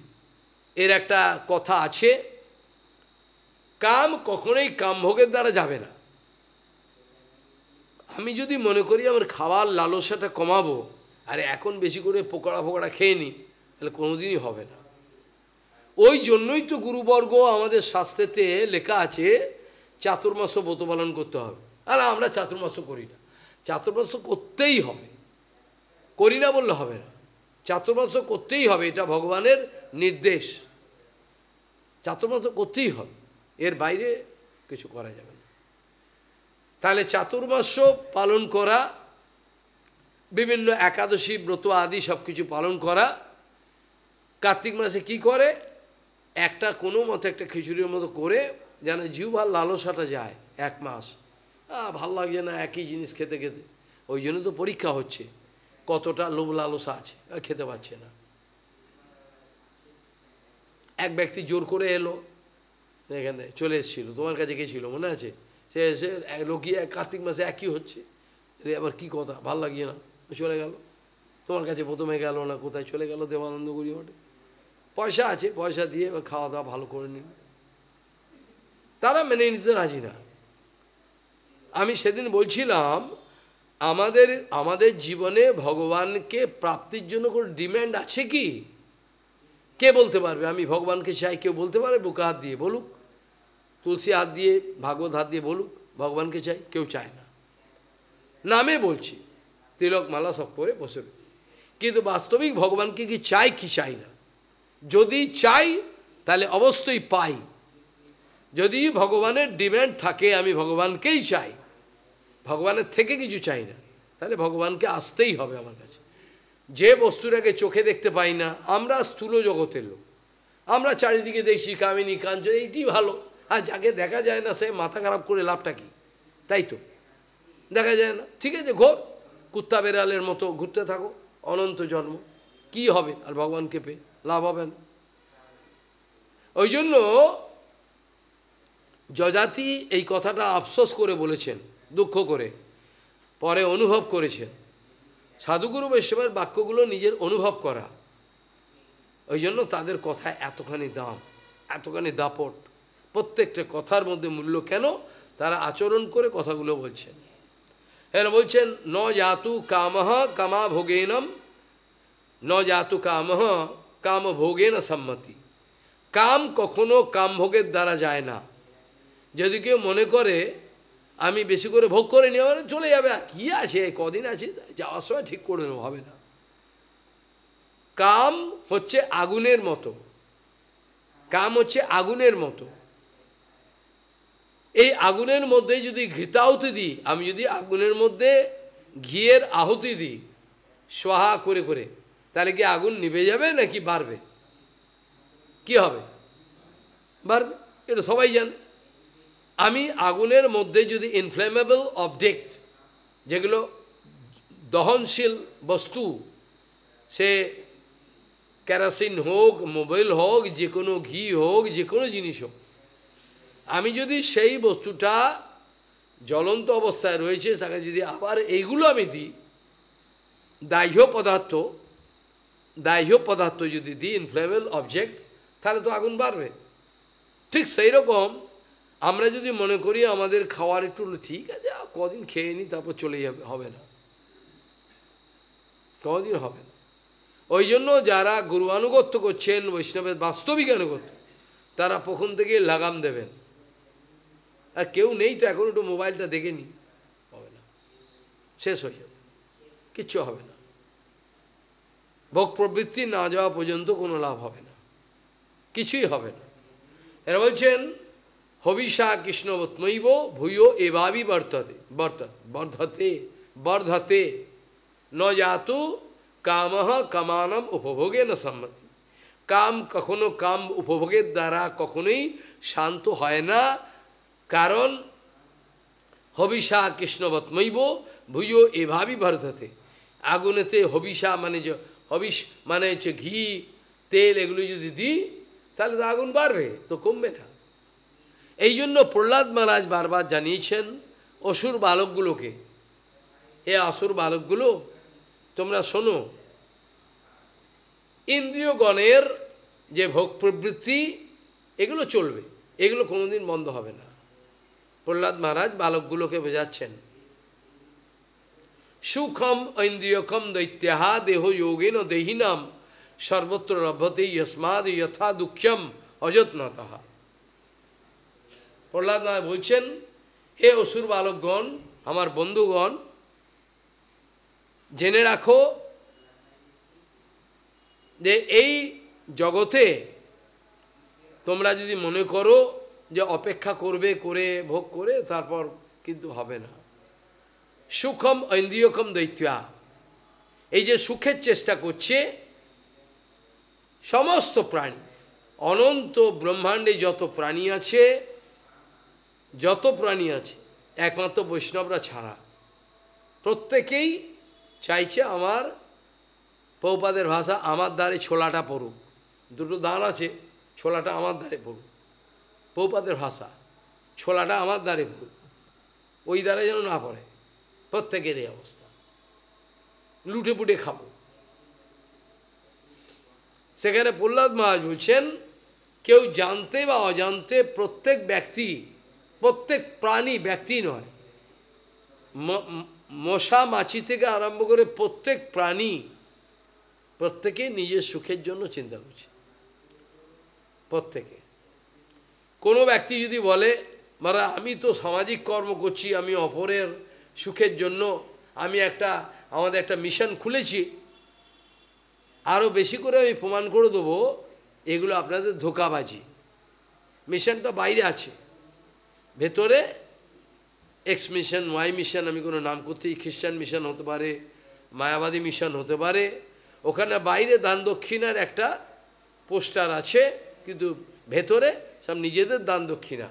Speaker 1: এর একটা কথা আছে কাম কখনোই কামভোগের দ্বারা যাবে না আমি যদি মনে করি আমার খাওয়ার লালসাটা কমাবো আর এখন বেশি করে পোকড়া ফোকড়া খেয়ে নিই তাহলে কোনোদিনই হবে না ওই জন্যই তো গুরুবর্গ আমাদের শাস্ত্রেতে লেখা আছে চাতুর্মাস ব্রত পালন করতে হবে আর আমরা চাতুর্মাস করি না চাতুর্মাস করতেই হবে করি না বললে হবে না চাতুর্মাস করতেই হবে এটা ভগবানের নির্দেশ চাতুর্মাস করতেই হবে এর বাইরে কিছু করা যাবে না তাহলে চাতুর্মাস্য পালন করা বিভিন্ন একাদশী ব্রত আদি সব কিছু পালন করা কার্তিক মাসে কি করে একটা কোনো মতো একটা খিচুড়ির মতো করে যেন জিউ আর লালসাটা যায় এক মাস ভাল লাগছে না একই জিনিস খেতে খেতে ওই জন্য তো পরীক্ষা হচ্ছে কতটা লোভ লালসা আছে খেতে পারছে না এক ব্যক্তি জোর করে এলো এখানে চলে এসেছিলো তোমার কাছে গেছিলো ছিল মনে আছে সে এসে লোকিয়ে কার্তিক মাসে একই হচ্ছে রে আবার কী কথা ভাল লাগিয়ে না চলে গেল তোমার কাছে প্রথমে গেল না কোথায় চলে গেল দেবানন্দ করি ওঠে পয়সা আছে পয়সা দিয়ে এবার খাওয়া দাওয়া ভালো করে নিল তারা মেনে নিতে রাজি না আমি সেদিন বলছিলাম আমাদের আমাদের জীবনে ভগবানকে প্রাপ্তির জন্য কোনো ডিম্যান্ড আছে কি কে বলতে পারবে আমি ভগবানকে চাই কেউ বলতে পারে বুকা দিয়ে বলুক তুলসী হাত দিয়ে ভাগবত হাত দিয়ে বলুক ভগবানকে চাই কেউ চায় না নামে বলছি তিলক মালা সব করে বসে কিন্তু বাস্তবিক ভগবানকে কি চাই কি চাই না যদি চাই তাহলে অবশ্যই পাই যদি ভগবানের ডিম্যান্ড থাকে আমি ভগবানকেই চাই ভগবানের থেকে কিছু চাই না তাহলে ভগবানকে আসতেই হবে আমার কাছে যে বস্তুটাকে চোখে দেখতে পাই না আমরা স্থূল জগতের লোক আমরা চারিদিকে দেখছি কামিনী কাঞ্চন এইটি ভালো আর যাকে দেখা যায় না সে মাথা খারাপ করে লাভটা কি তাই তো দেখা যায় না ঠিক আছে ঘোর কুত্তা বেড়ালের মতো ঘুরতে থাকো অনন্ত জন্ম কি হবে আর ভগবানকে পে লাভ হবে না ওই জন্য যজাতি এই কথাটা আফসোস করে বলেছেন দুঃখ করে পরে অনুভব করেছেন সাধুগুরু বৈষ্ণবের বাক্যগুলো নিজের অনুভব করা ওই জন্য তাদের কথা এতখানি দাম এতখানি দাপট প্রত্যেকটা কথার মধ্যে মূল্য কেন তারা আচরণ করে কথাগুলো বলছেন হ্যাঁ বলছেন ন জাতু কামহ কামা ভোগেনম ন জাতু কামহ কাম ভোগেন সম্মতি কাম কখনো কাম ভোগের দ্বারা যায় না যদি কেউ মনে করে আমি বেশি করে ভোগ করে নিই মানে চলে যাবে আর আছে কদিন আছে যাওয়ার সময় ঠিক করে নেব হবে না কাম হচ্ছে আগুনের মতো কাম হচ্ছে আগুনের মতো এই আগুনের মধ্যে যদি ঘৃতাহুতি দিই আমি যদি আগুনের মধ্যে ঘিয়ের আহুতি দিই সোহা করে করে তাহলে কি আগুন নিভে যাবে নাকি বাড়বে কি হবে বাড়বে এটা সবাই জান আমি আগুনের মধ্যে যদি ইনফ্লেমেবল অবজেক্ট যেগুলো দহনশীল বস্তু সে কেরাসিন হোক মোবাইল হোক যে কোনো ঘি হোক যে কোনো জিনিস হোক আমি যদি সেই বস্তুটা জ্বলন্ত অবস্থায় রয়েছে তাকে যদি আবার এইগুলো আমি দিই দাহ্য পদার্থ দাহ্য পদার্থ যদি দিই ইনফ্লেবেল অবজেক্ট তাহলে তো আগুন বাড়বে ঠিক সেই রকম আমরা যদি মনে করি আমাদের খাওয়ার একটু ঠিক আছে কদিন খেয়ে নি তারপর চলে যাবে হবে না কদিন হবে না ওই জন্য যারা গুরু আনুগত্য করছেন বৈষ্ণবের বাস্তবিক আনুগত্য তারা কখন থেকে লাগাম দেবেন আর কেউ নেই তো এখন একটু মোবাইলটা দেখে নি হবে না শেষ হয়ে যাবে কিচ্ছু হবে না ভোগ প্রবৃত্তি না যাওয়া পর্যন্ত কোনো লাভ হবে না কিছুই হবে না এরা বলছেন হবিষা কৃষ্ণবত্মৈব ভূয় এভাবেই বর্ধতে বর্ত বর্ধতে বর্ধতে ন যাত কাম কামানম উপভোগে না সম্মতি কাম কখনো কাম উপভোগের দ্বারা কখনোই শান্ত হয় না কারণ হবিষা মৈব ভুজ এভাবেই ভারততে আগুনেতে হবিষা মানে যে হবিষ মানে হচ্ছে ঘি তেল এগুলো যদি দিই তাহলে তো আগুন বাড়বে তো কমবে না এই জন্য প্রহ্লাদ মহারাজ বারবার জানিয়েছেন অসুর বালকগুলোকে এ অসুর বালকগুলো তোমরা শোনো ইন্দ্রিয়গণের যে ভোগ প্রবৃত্তি এগুলো চলবে এগুলো কোনোদিন বন্ধ হবে না প্রহ্লাদ মহারাজ বালকগুলোকে বোঝাচ্ছেন সুখম ঐন্দ্রিয়কম দৈত্যাহা দেহ যোগেন দেহিনাম সর্বত্র লভ্যতে ইয়স্মাদ যথা দুঃখম অযত্নত প্রহ্লাদ মহারাজ বলছেন হে অসুর বালকগণ আমার বন্ধুগণ জেনে রাখো যে এই জগতে তোমরা যদি মনে করো যে অপেক্ষা করবে করে ভোগ করে তারপর কিন্তু হবে না সুখম ঐন্দ্রিয়কম দৈত্যা এই যে সুখের চেষ্টা করছে সমস্ত প্রাণী অনন্ত ব্রহ্মাণ্ডে যত প্রাণী আছে যত প্রাণী আছে একমাত্র বৈষ্ণবরা ছাড়া প্রত্যেকেই চাইছে আমার পৌপাদের ভাষা আমার দ্বারে ছোলাটা পড়ুক দুটো দান আছে ছোলাটা আমার দ্বারে পড়ুক পৌপাদের ভাষা ছোলাটা আমার দ্বারে ওই দ্বারা যেন না পড়ে প্রত্যেকের এই অবস্থা লুটে পুটে খাবো সেখানে প্রহ্লাদ মহারাজ বলছেন কেউ জানতে বা অজান্তে প্রত্যেক ব্যক্তি প্রত্যেক প্রাণী ব্যক্তি নয় মশা মাছি থেকে আরম্ভ করে প্রত্যেক প্রাণী প্রত্যেকে নিজের সুখের জন্য চিন্তা করছে প্রত্যেকে কোনো ব্যক্তি যদি বলে মারা আমি তো সামাজিক কর্ম করছি আমি অপরের সুখের জন্য আমি একটা আমাদের একটা মিশন খুলেছি আরও বেশি করে আমি প্রমাণ করে দেবো এগুলো আপনাদের ধোকাবাজি মিশনটা বাইরে আছে ভেতরে এক্স মিশন ওয়াই মিশন আমি কোনো নাম করতেই খ্রিস্টান মিশন হতে পারে মায়াবাদী মিশন হতে পারে ওখানে বাইরে দান দক্ষিণার একটা পোস্টার আছে কিন্তু ভেতরে সব নিজেদের দান দক্ষিণা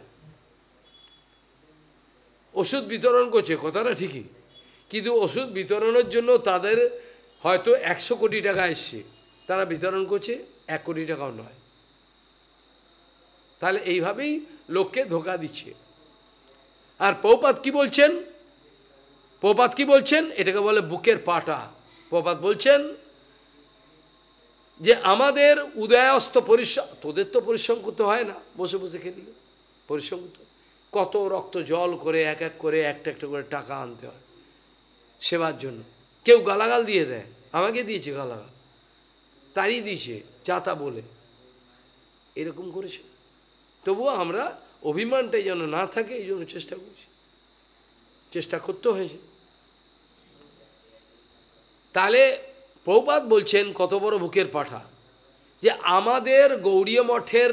Speaker 1: ওষুধ বিতরণ করছে কথাটা ঠিকই কিন্তু ওষুধ বিতরণের জন্য তাদের হয়তো একশো কোটি টাকা এসছে তারা বিতরণ করছে এক কোটি টাকাও নয় তাহলে এইভাবেই লোককে ধোকা দিচ্ছে আর পৌপাত কি বলছেন পৌপাত কি বলছেন এটাকে বলে বুকের পাটা পৌপাত বলছেন যে আমাদের উদয়াস্ত পরিশ্রম তোদের তো পরিশ্রম করতে হয় না বসে বসে খেলি পরিশ্রম করতে কত রক্ত জল করে এক এক করে একটা একটা করে টাকা আনতে হয় সেবার জন্য কেউ গালাগাল দিয়ে দেয় আমাকে দিয়েছে গালাগাল তারই দিয়েছে চাতা বলে এরকম করেছে তবুও আমরা অভিমানটাই যেন না থাকে এই জন্য চেষ্টা করছি চেষ্টা করতে হয়েছে তাহলে প্রপাত বলছেন কত বড় বুকের পাঠা যে আমাদের গৌরীয় মঠের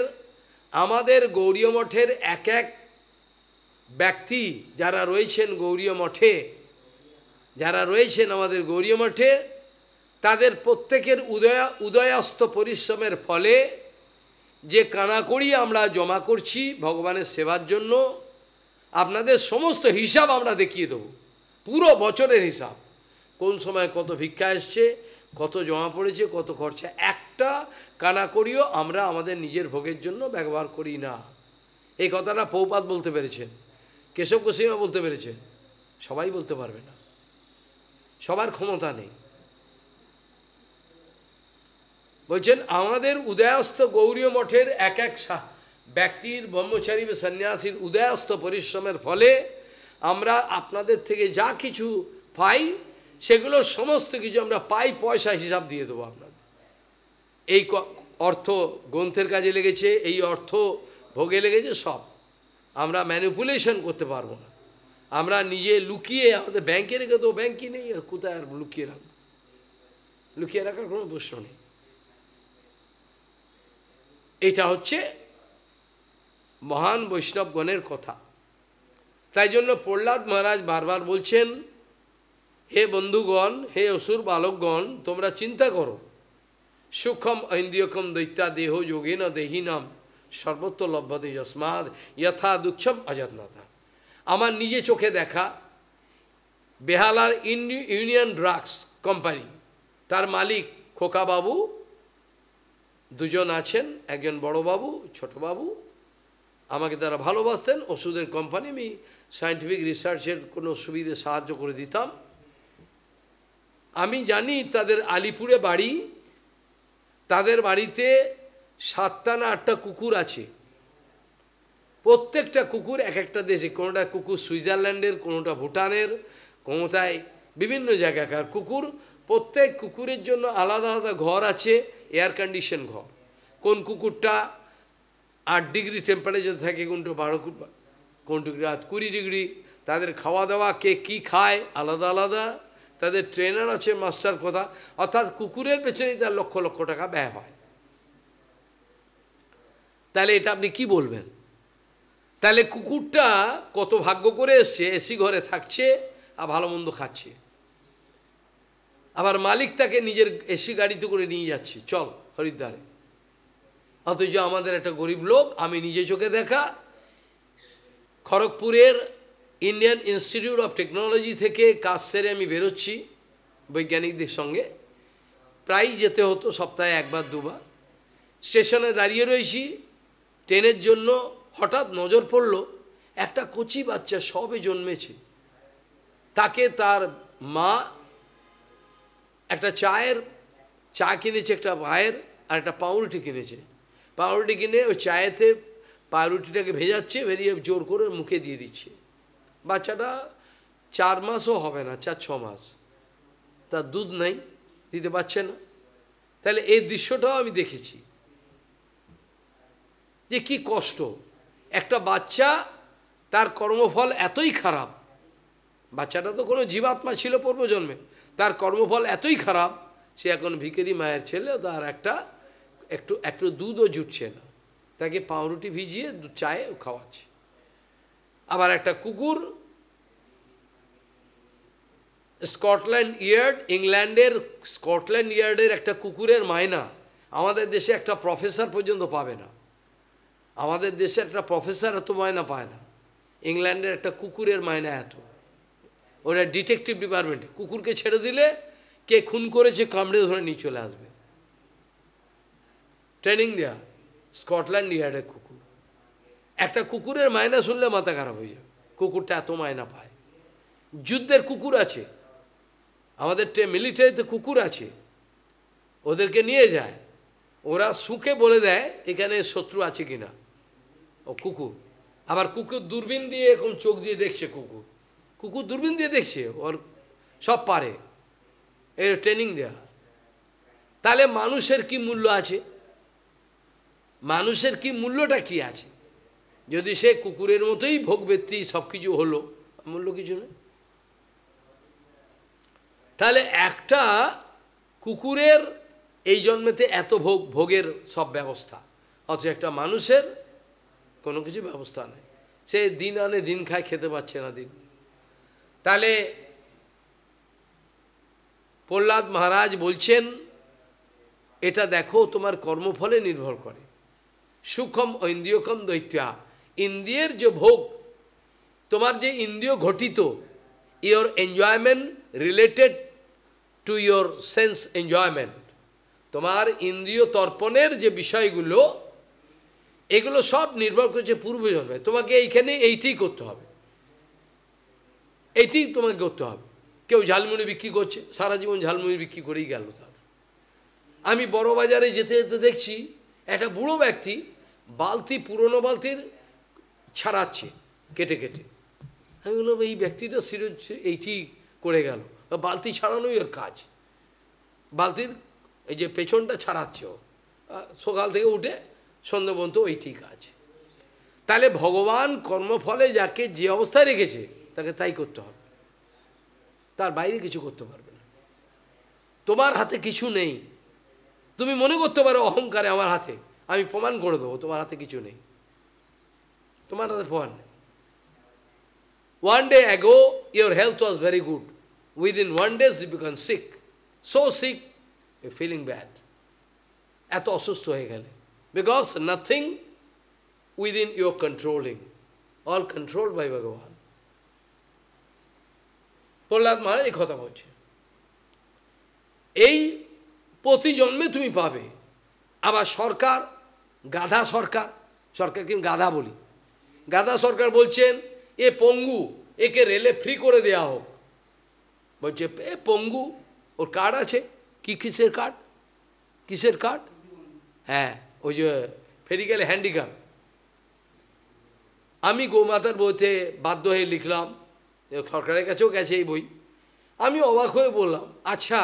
Speaker 1: আমাদের গৌরীয় মঠের এক এক ব্যক্তি যারা রয়েছেন গৌরীয় মঠে যারা রয়েছেন আমাদের গৌরীয় মঠে তাদের প্রত্যেকের উদয় উদয়াস্ত পরিশ্রমের ফলে যে কানাকড়ি আমরা জমা করছি ভগবানের সেবার জন্য আপনাদের সমস্ত হিসাব আমরা দেখিয়ে দেব পুরো বছরের হিসাব কোন সময় কত ভিক্ষা এসছে কত জমা পড়েছে কত খরচা একটা কানা করিও আমরা আমাদের নিজের ভোগের জন্য ব্যবহার করি না এই কথাটা পৌপাত বলতে পেরেছেন কেশব কুসিমা বলতে পেরেছেন সবাই বলতে পারবে না সবার ক্ষমতা নেই বলছেন আমাদের উদয়াস্ত গৌরীয় মঠের এক এক ব্যক্তির ব্রহ্মচারী বা সন্ন্যাসীর উদয়াস্ত পরিশ্রমের ফলে আমরা আপনাদের থেকে যা কিছু পাই সেগুলো সমস্ত কিছু আমরা পাই পয়সা হিসাব দিয়ে দেবো আপনাদের এই অর্থ গ্রন্থের কাজে লেগেছে এই অর্থ ভোগে লেগেছে সব আমরা ম্যানিপুলেশন করতে পারবো না আমরা নিজে লুকিয়ে আমাদের ব্যাংকে রেখে তো ব্যাংকই নেই কোথায় আর লুকিয়ে রাখবো লুকিয়ে রাখার কোনো প্রশ্ন নেই এটা হচ্ছে মহান বৈষ্ণবগণের কথা তাই জন্য প্রহ্লাদ মহারাজ বারবার বলছেন হে বন্ধুগণ হে অসুর বালকগণ তোমরা চিন্তা করো সুখম ঐন্দ্রিয়কম দৈত্যা দেহ যোগেন দেহিনাম সর্বত্র লভ্যতে যস্মাদ যথা দুঃখম অযত্নতা আমার নিজে চোখে দেখা বেহালার ইউনিয়ন ড্রাগস কোম্পানি তার মালিক খোকাবাবু দুজন আছেন একজন বড়োবাবু ছোটোবাবু আমাকে তারা ভালোবাসতেন ওষুধের কোম্পানি আমি সায়েন্টিফিক রিসার্চের কোনো সুবিধে সাহায্য করে দিতাম আমি জানি তাদের আলিপুরে বাড়ি তাদের বাড়িতে সাতটা না আটটা কুকুর আছে প্রত্যেকটা কুকুর এক একটা দেশে কোনোটা কুকুর সুইজারল্যান্ডের কোনোটা ভুটানের কোনোটায় বিভিন্ন জায়গাকার কুকুর প্রত্যেক কুকুরের জন্য আলাদা আলাদা ঘর আছে এয়ার কন্ডিশন ঘর কোন কুকুরটা আট ডিগ্রি টেম্পারেচার থাকে কোনটা বারো কোন ডিগ্রি কুড়ি ডিগ্রি তাদের খাওয়া দাওয়া কে কী খায় আলাদা আলাদা তাদের ট্রেনার আছে মাস্টার কথা অর্থাৎ কুকুরের পেছনেই তার লক্ষ লক্ষ টাকা ব্যয় হয় তাহলে এটা আপনি কি বলবেন তাহলে কুকুরটা কত ভাগ্য করে এসছে এসি ঘরে থাকছে আর ভালো মন্দ খাচ্ছে আবার মালিক তাকে নিজের এসি গাড়িতে করে নিয়ে যাচ্ছে চল হরিদ্বারে অথচ আমাদের একটা গরিব লোক আমি নিজে চোখে দেখা খড়গপুরের ইন্ডিয়ান ইনস্টিটিউট অফ টেকনোলজি থেকে কাজ সেরে আমি বেরোচ্ছি বৈজ্ঞানিকদের সঙ্গে প্রায় যেতে হতো সপ্তাহে একবার দুবার স্টেশনে দাঁড়িয়ে রয়েছি ট্রেনের জন্য হঠাৎ নজর পড়ল একটা কচি বাচ্চা সবে জন্মেছে তাকে তার মা একটা চায়ের চা কিনেছে একটা ভাইয়ের আর একটা পাউরুটি কিনেছে পাউরুটি কিনে ওই চায়েতে পাউরুটিটাকে ভেজাচ্ছে ভেজিয়ে জোর করে মুখে দিয়ে দিচ্ছে বাচ্চাটা চার মাসও হবে না চার ছ মাস তার দুধ নাই দিতে পারছে না তাহলে এই দৃশ্যটাও আমি দেখেছি যে কি কষ্ট একটা বাচ্চা তার কর্মফল এতই খারাপ বাচ্চাটা তো কোনো জীবাত্মা ছিল পূর্বজন্মে তার কর্মফল এতই খারাপ সে এখন ভিকেরি মায়ের ছেলে তার একটা একটু একটু দুধও জুটছে না তাকে পাউরুটি ভিজিয়ে চায়ে খাওয়াচ্ছে আবার একটা কুকুর স্কটল্যান্ড ইয়ার্ড ইংল্যান্ডের স্কটল্যান্ড ইয়ার্ডের একটা কুকুরের মায়না আমাদের দেশে একটা প্রফেসর পর্যন্ত পাবে না আমাদের দেশে একটা প্রফেসর এত মায়না পায় না ইংল্যান্ডের একটা কুকুরের মায়না এত ওরা ডিটেকটিভ ডিপার্টমেন্টে কুকুরকে ছেড়ে দিলে কে খুন করেছে কামড়ে ধরে নিয়ে চলে আসবে ট্রেনিং দেয়া স্কটল্যান্ড ইয়ার্ডের কুকুর একটা কুকুরের মায়না শুনলে মাথা খারাপ হয়ে যাবে কুকুরটা এত মায়না পায় যুদ্ধের কুকুর আছে আমাদের মিলিটারিতে কুকুর আছে ওদেরকে নিয়ে যায় ওরা সুখে বলে দেয় এখানে শত্রু আছে কিনা ও কুকুর আবার কুকুর দূরবীন দিয়ে এখন চোখ দিয়ে দেখছে কুকুর কুকুর দূরবীন দিয়ে দেখছে ওর সব পারে এর ট্রেনিং দেওয়া তাহলে মানুষের কি মূল্য আছে মানুষের কি মূল্যটা কি আছে যদি সে কুকুরের মতোই ব্যক্তি সব কিছু হলো মূল্য কিছু নেই তাহলে একটা কুকুরের এই জন্মেতে এত ভোগ ভোগের সব ব্যবস্থা অথচ একটা মানুষের কোনো কিছু ব্যবস্থা নেই সে দিন আনে দিন খায় খেতে পাচ্ছে না দিন তাহলে প্রহ্লাদ মহারাজ বলছেন এটা দেখো তোমার কর্মফলে নির্ভর করে সুখম ঐন্দ্রিয়কম দৈত্যা ইন্দ্রিয়ের যে ভোগ তোমার যে ইন্দ্রিয় ঘটিত your enjoyment related to your sense enjoyment তোমার ইন্দ্রিয় তর্পণের যে বিষয়গুলো এগুলো সব নির্ভর করছে পূর্বজন্মে তোমাকে এইখানে এইটি করতে হবে এইটি তোমাকে করতে হবে কেউ ঝালমুড়ি বিক্রি করছে সারা জীবন ঝালমুড়ি বিক্রি করেই গেল তার আমি বড় বাজারে যেতে যেতে দেখছি একটা বুড়ো ব্যক্তি বালতি পুরনো বালতির ছাড়াচ্ছে কেটে কেটে আমি বললাম এই ব্যক্তিটা সিরিজ এইটি করে গেল বালতি ছাড়ানোই ওর কাজ বালতির এই যে পেছনটা ছাড়াচ্ছে ও সকাল থেকে উঠে সন্ধ্যবন্ত ওইটি কাজ তাহলে ভগবান কর্মফলে যাকে যে অবস্থায় রেখেছে তাকে তাই করতে হবে তার বাইরে কিছু করতে পারবে না তোমার হাতে কিছু নেই তুমি মনে করতে পারো অহংকারে আমার হাতে আমি প্রমাণ করে দেবো তোমার হাতে কিছু নেই Tomorrow the phone. One day ago, your health was very good. Within one day, you become sick. So sick, you're feeling bad. এত অসুস্থ হয়ে গেলে because nothing within your controlling all control by ভগবান প্রহ্লাদ মহারাজ এই কথা বলছে এই প্রতি জন্মে তুমি পাবে আবার সরকার গাধা সরকার সরকারকে গাধা বলি গাদা সরকার বলছেন এ পঙ্গু একে রেলে ফ্রি করে দেয়া হোক বলছে এ পঙ্গু ওর কার্ড আছে কি কিসের কার্ড কিসের কার্ড হ্যাঁ ওই যে ফেরিক্যাল হ্যান্ডিক্যাপ আমি গোমাতার বইতে বাধ্য হয়ে লিখলাম সরকারের কাছেও গেছে এই বই আমি অবাক হয়ে বললাম আচ্ছা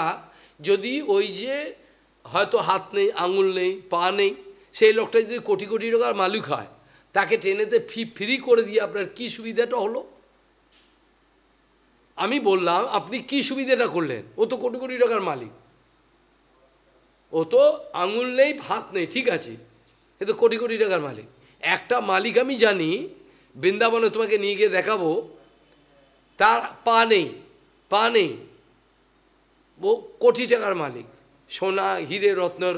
Speaker 1: যদি ওই যে হয়তো হাত নেই আঙুল নেই পা নেই সেই লোকটা যদি কোটি কোটি টাকার মালিক হয় তাকে ট্রেনেতে ফি ফ্রি করে দিয়ে আপনার কি সুবিধাটা হলো আমি বললাম আপনি কি সুবিধাটা করলেন ও তো কোটি কোটি টাকার মালিক ও তো আঙুল নেই ভাত নেই ঠিক আছে এ তো কোটি কোটি টাকার মালিক একটা মালিক আমি জানি বৃন্দাবনে তোমাকে নিয়ে গিয়ে দেখাবো তার পা নেই পা নেই ও কোটি টাকার মালিক সোনা হিরে রত্নর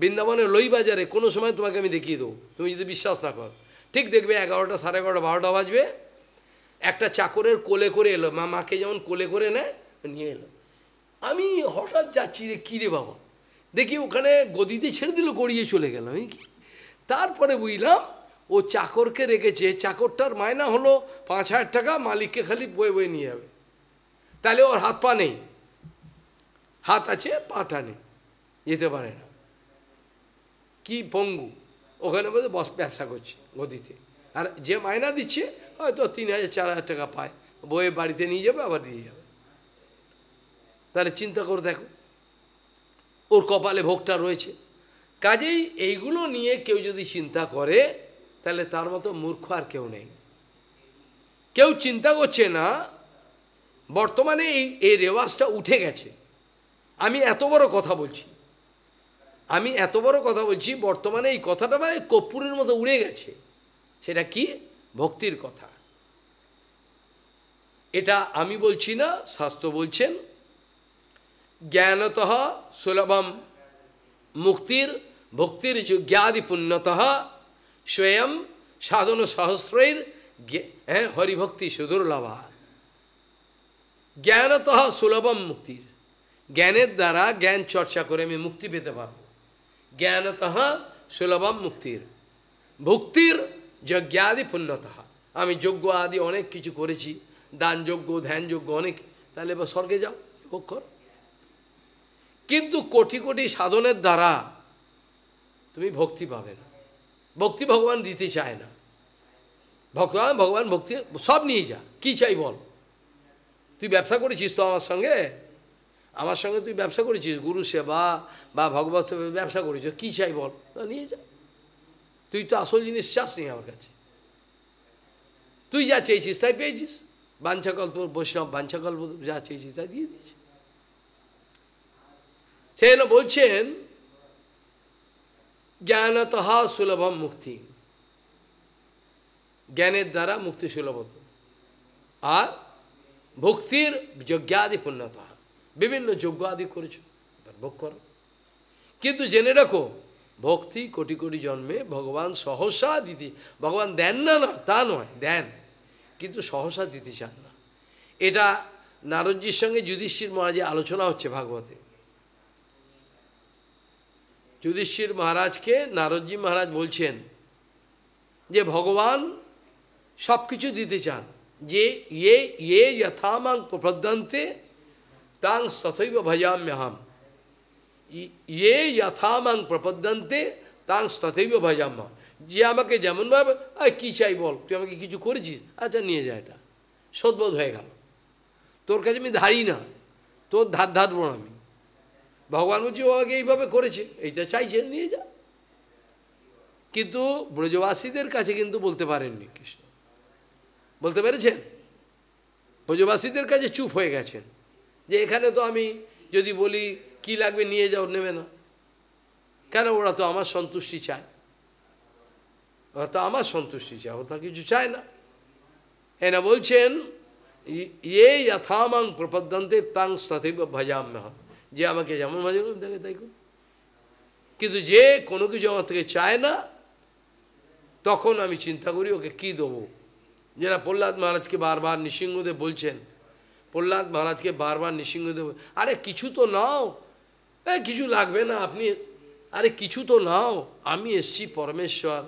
Speaker 1: বৃন্দাবনের লই বাজারে কোনো সময় তোমাকে আমি দেখিয়ে দেবো তুমি যদি বিশ্বাস না কর ঠিক দেখবে এগারোটা সাড়ে এগারোটা বারোটা বাজবে একটা চাকরের কোলে করে এলো মা মাকে যেমন কোলে করে নেয় নিয়ে এলো আমি হঠাৎ যাচ্ছি রে কী রে বাবা দেখি ওখানে গদিতে ছেড়ে দিল গড়িয়ে চলে গেল কি তারপরে বুঝলাম ও চাকরকে রেখেছে চাকরটার মায়না হলো পাঁচ হাজার টাকা মালিককে খালি বয়ে বয়ে নিয়ে যাবে তাহলে ওর হাত পা নেই হাত আছে পাটা নেই যেতে পারে না কি পঙ্গু ওখানে বলতে বস ব্যবসা করছে গদিতে আর যে মায়না দিচ্ছে হয়তো তিন হাজার চার হাজার টাকা পায় বইয়ে বাড়িতে নিয়ে যাবে আবার দিয়ে যাবে তাহলে চিন্তা করে দেখো ওর কপালে ভোগটা রয়েছে কাজেই এইগুলো নিয়ে কেউ যদি চিন্তা করে তাহলে তার মতো মূর্খ আর কেউ নেই কেউ চিন্তা করছে না বর্তমানে এই এই রেওয়াজটা উঠে গেছে আমি এত বড় কথা বলছি আমি এত বড় কথা বলছি বর্তমানে এই কথাটা মানে কর্পূরের মতো উড়ে গেছে সেটা কি ভক্তির কথা এটা আমি বলছি না শাস্ত্র বলছেন জ্ঞানত সুলভম মুক্তির ভক্তির জ্ঞাদি পুণ্যত স্বয়ং সাধন সহস্রের হ্যাঁ হরিভক্তি সুদুর্লভা জ্ঞানত সুলভম মুক্তির জ্ঞানের দ্বারা জ্ঞান চর্চা করে আমি মুক্তি পেতে পারব জ্ঞানতহা সুলভম মুক্তির ভুক্তির যজ্ঞাদি পুণ্যতঃ আমি যজ্ঞ আদি অনেক কিছু করেছি দান যোগ্য ধ্যান যোগ্য অনেক তাহলে এবার স্বর্গে যাও ভোগ কর কিন্তু কোটি কোটি সাধনের দ্বারা তুমি ভক্তি পাবে না ভক্তি ভগবান দিতে চায় না ভগবান ভগবান ভক্তি সব নিয়ে যা কি চাই বল তুই ব্যবসা করেছিস তো আমার সঙ্গে আমার সঙ্গে তুই ব্যবসা করেছিস গুরু সেবা বা ভগবত ব্যবসা করেছিস কী চাই বল নিয়ে যা তুই তো আসল জিনিস চাস নি আমার কাছে তুই যা চেয়েছিস তাই পেয়েছিস বাঞ্ছাকল্প বৈষ্ণব বাঞ্ছাকল্প যা চেয়েছিস তাই দিয়ে দিয়েছিস সেই বলছেন জ্ঞানতহ সুলভম মুক্তি জ্ঞানের দ্বারা মুক্তি সুলভত আর ভক্তির যজ্ঞাদি পূর্ণতা বিভিন্ন যজ্ঞ আদি করেছ এবার ভোগ করো কিন্তু জেনে রাখো ভক্তি কোটি কোটি জন্মে ভগবান সহসা দিতে ভগবান দেন না না তা নয় দেন কিন্তু সহসা দিতে চান না এটা নারদজির সঙ্গে যুধিষ্ঠির মহারাজের আলোচনা হচ্ছে ভাগবতে যুধিষ্ঠির মহারাজকে নারদজি মহারাজ বলছেন যে ভগবান সব কিছু দিতে চান যে ইয়ে ইয়ে যথামাং প্রপদ্যন্তে তাং সথৈব ভজাম্যহাম ইয়ে যথামাং প্রপদ্যন্তে তাং সথৈব ভজাম্যা যে আমাকে যেমনভাবে আর কী চাই বল তুই আমাকে কিছু করেছিস আচ্ছা নিয়ে যা এটা সদ্বোধ হয়ে গেল তোর কাছে আমি ধারি না তোর ধার ধারব না আমি ভগবান বলছি ও আমাকে এইভাবে করেছে এইটা চাইছে নিয়ে যা কিন্তু ব্রজবাসীদের কাছে কিন্তু বলতে পারেননি কৃষ্ণ বলতে পেরেছেন ব্রজবাসীদের কাছে চুপ হয়ে গেছেন যে এখানে তো আমি যদি বলি কি লাগবে নিয়ে যাও নেবে না কেন ওরা তো আমার সন্তুষ্টি চায় ওরা তো আমার সন্তুষ্টি চায় ওরা কিছু চায় না এনা বলছেন এ যথামাং ইয়ে প্রপদ্যন্তে তাং সথিব না যে আমাকে যেমন ভাজা দেখে তাই করুন কিন্তু যে কোনো কিছু আমার থেকে চায় না তখন আমি চিন্তা করি ওকে কি দেবো যেটা প্রহ্লাদ মহারাজকে বারবার নৃসিংহদেব বলছেন প্রহ্লাদ মহারাজকে বারবার নৃসিংহদেব আরে কিছু তো নাও এ কিছু লাগবে না আপনি আরে কিছু তো নাও আমি এসছি পরমেশ্বর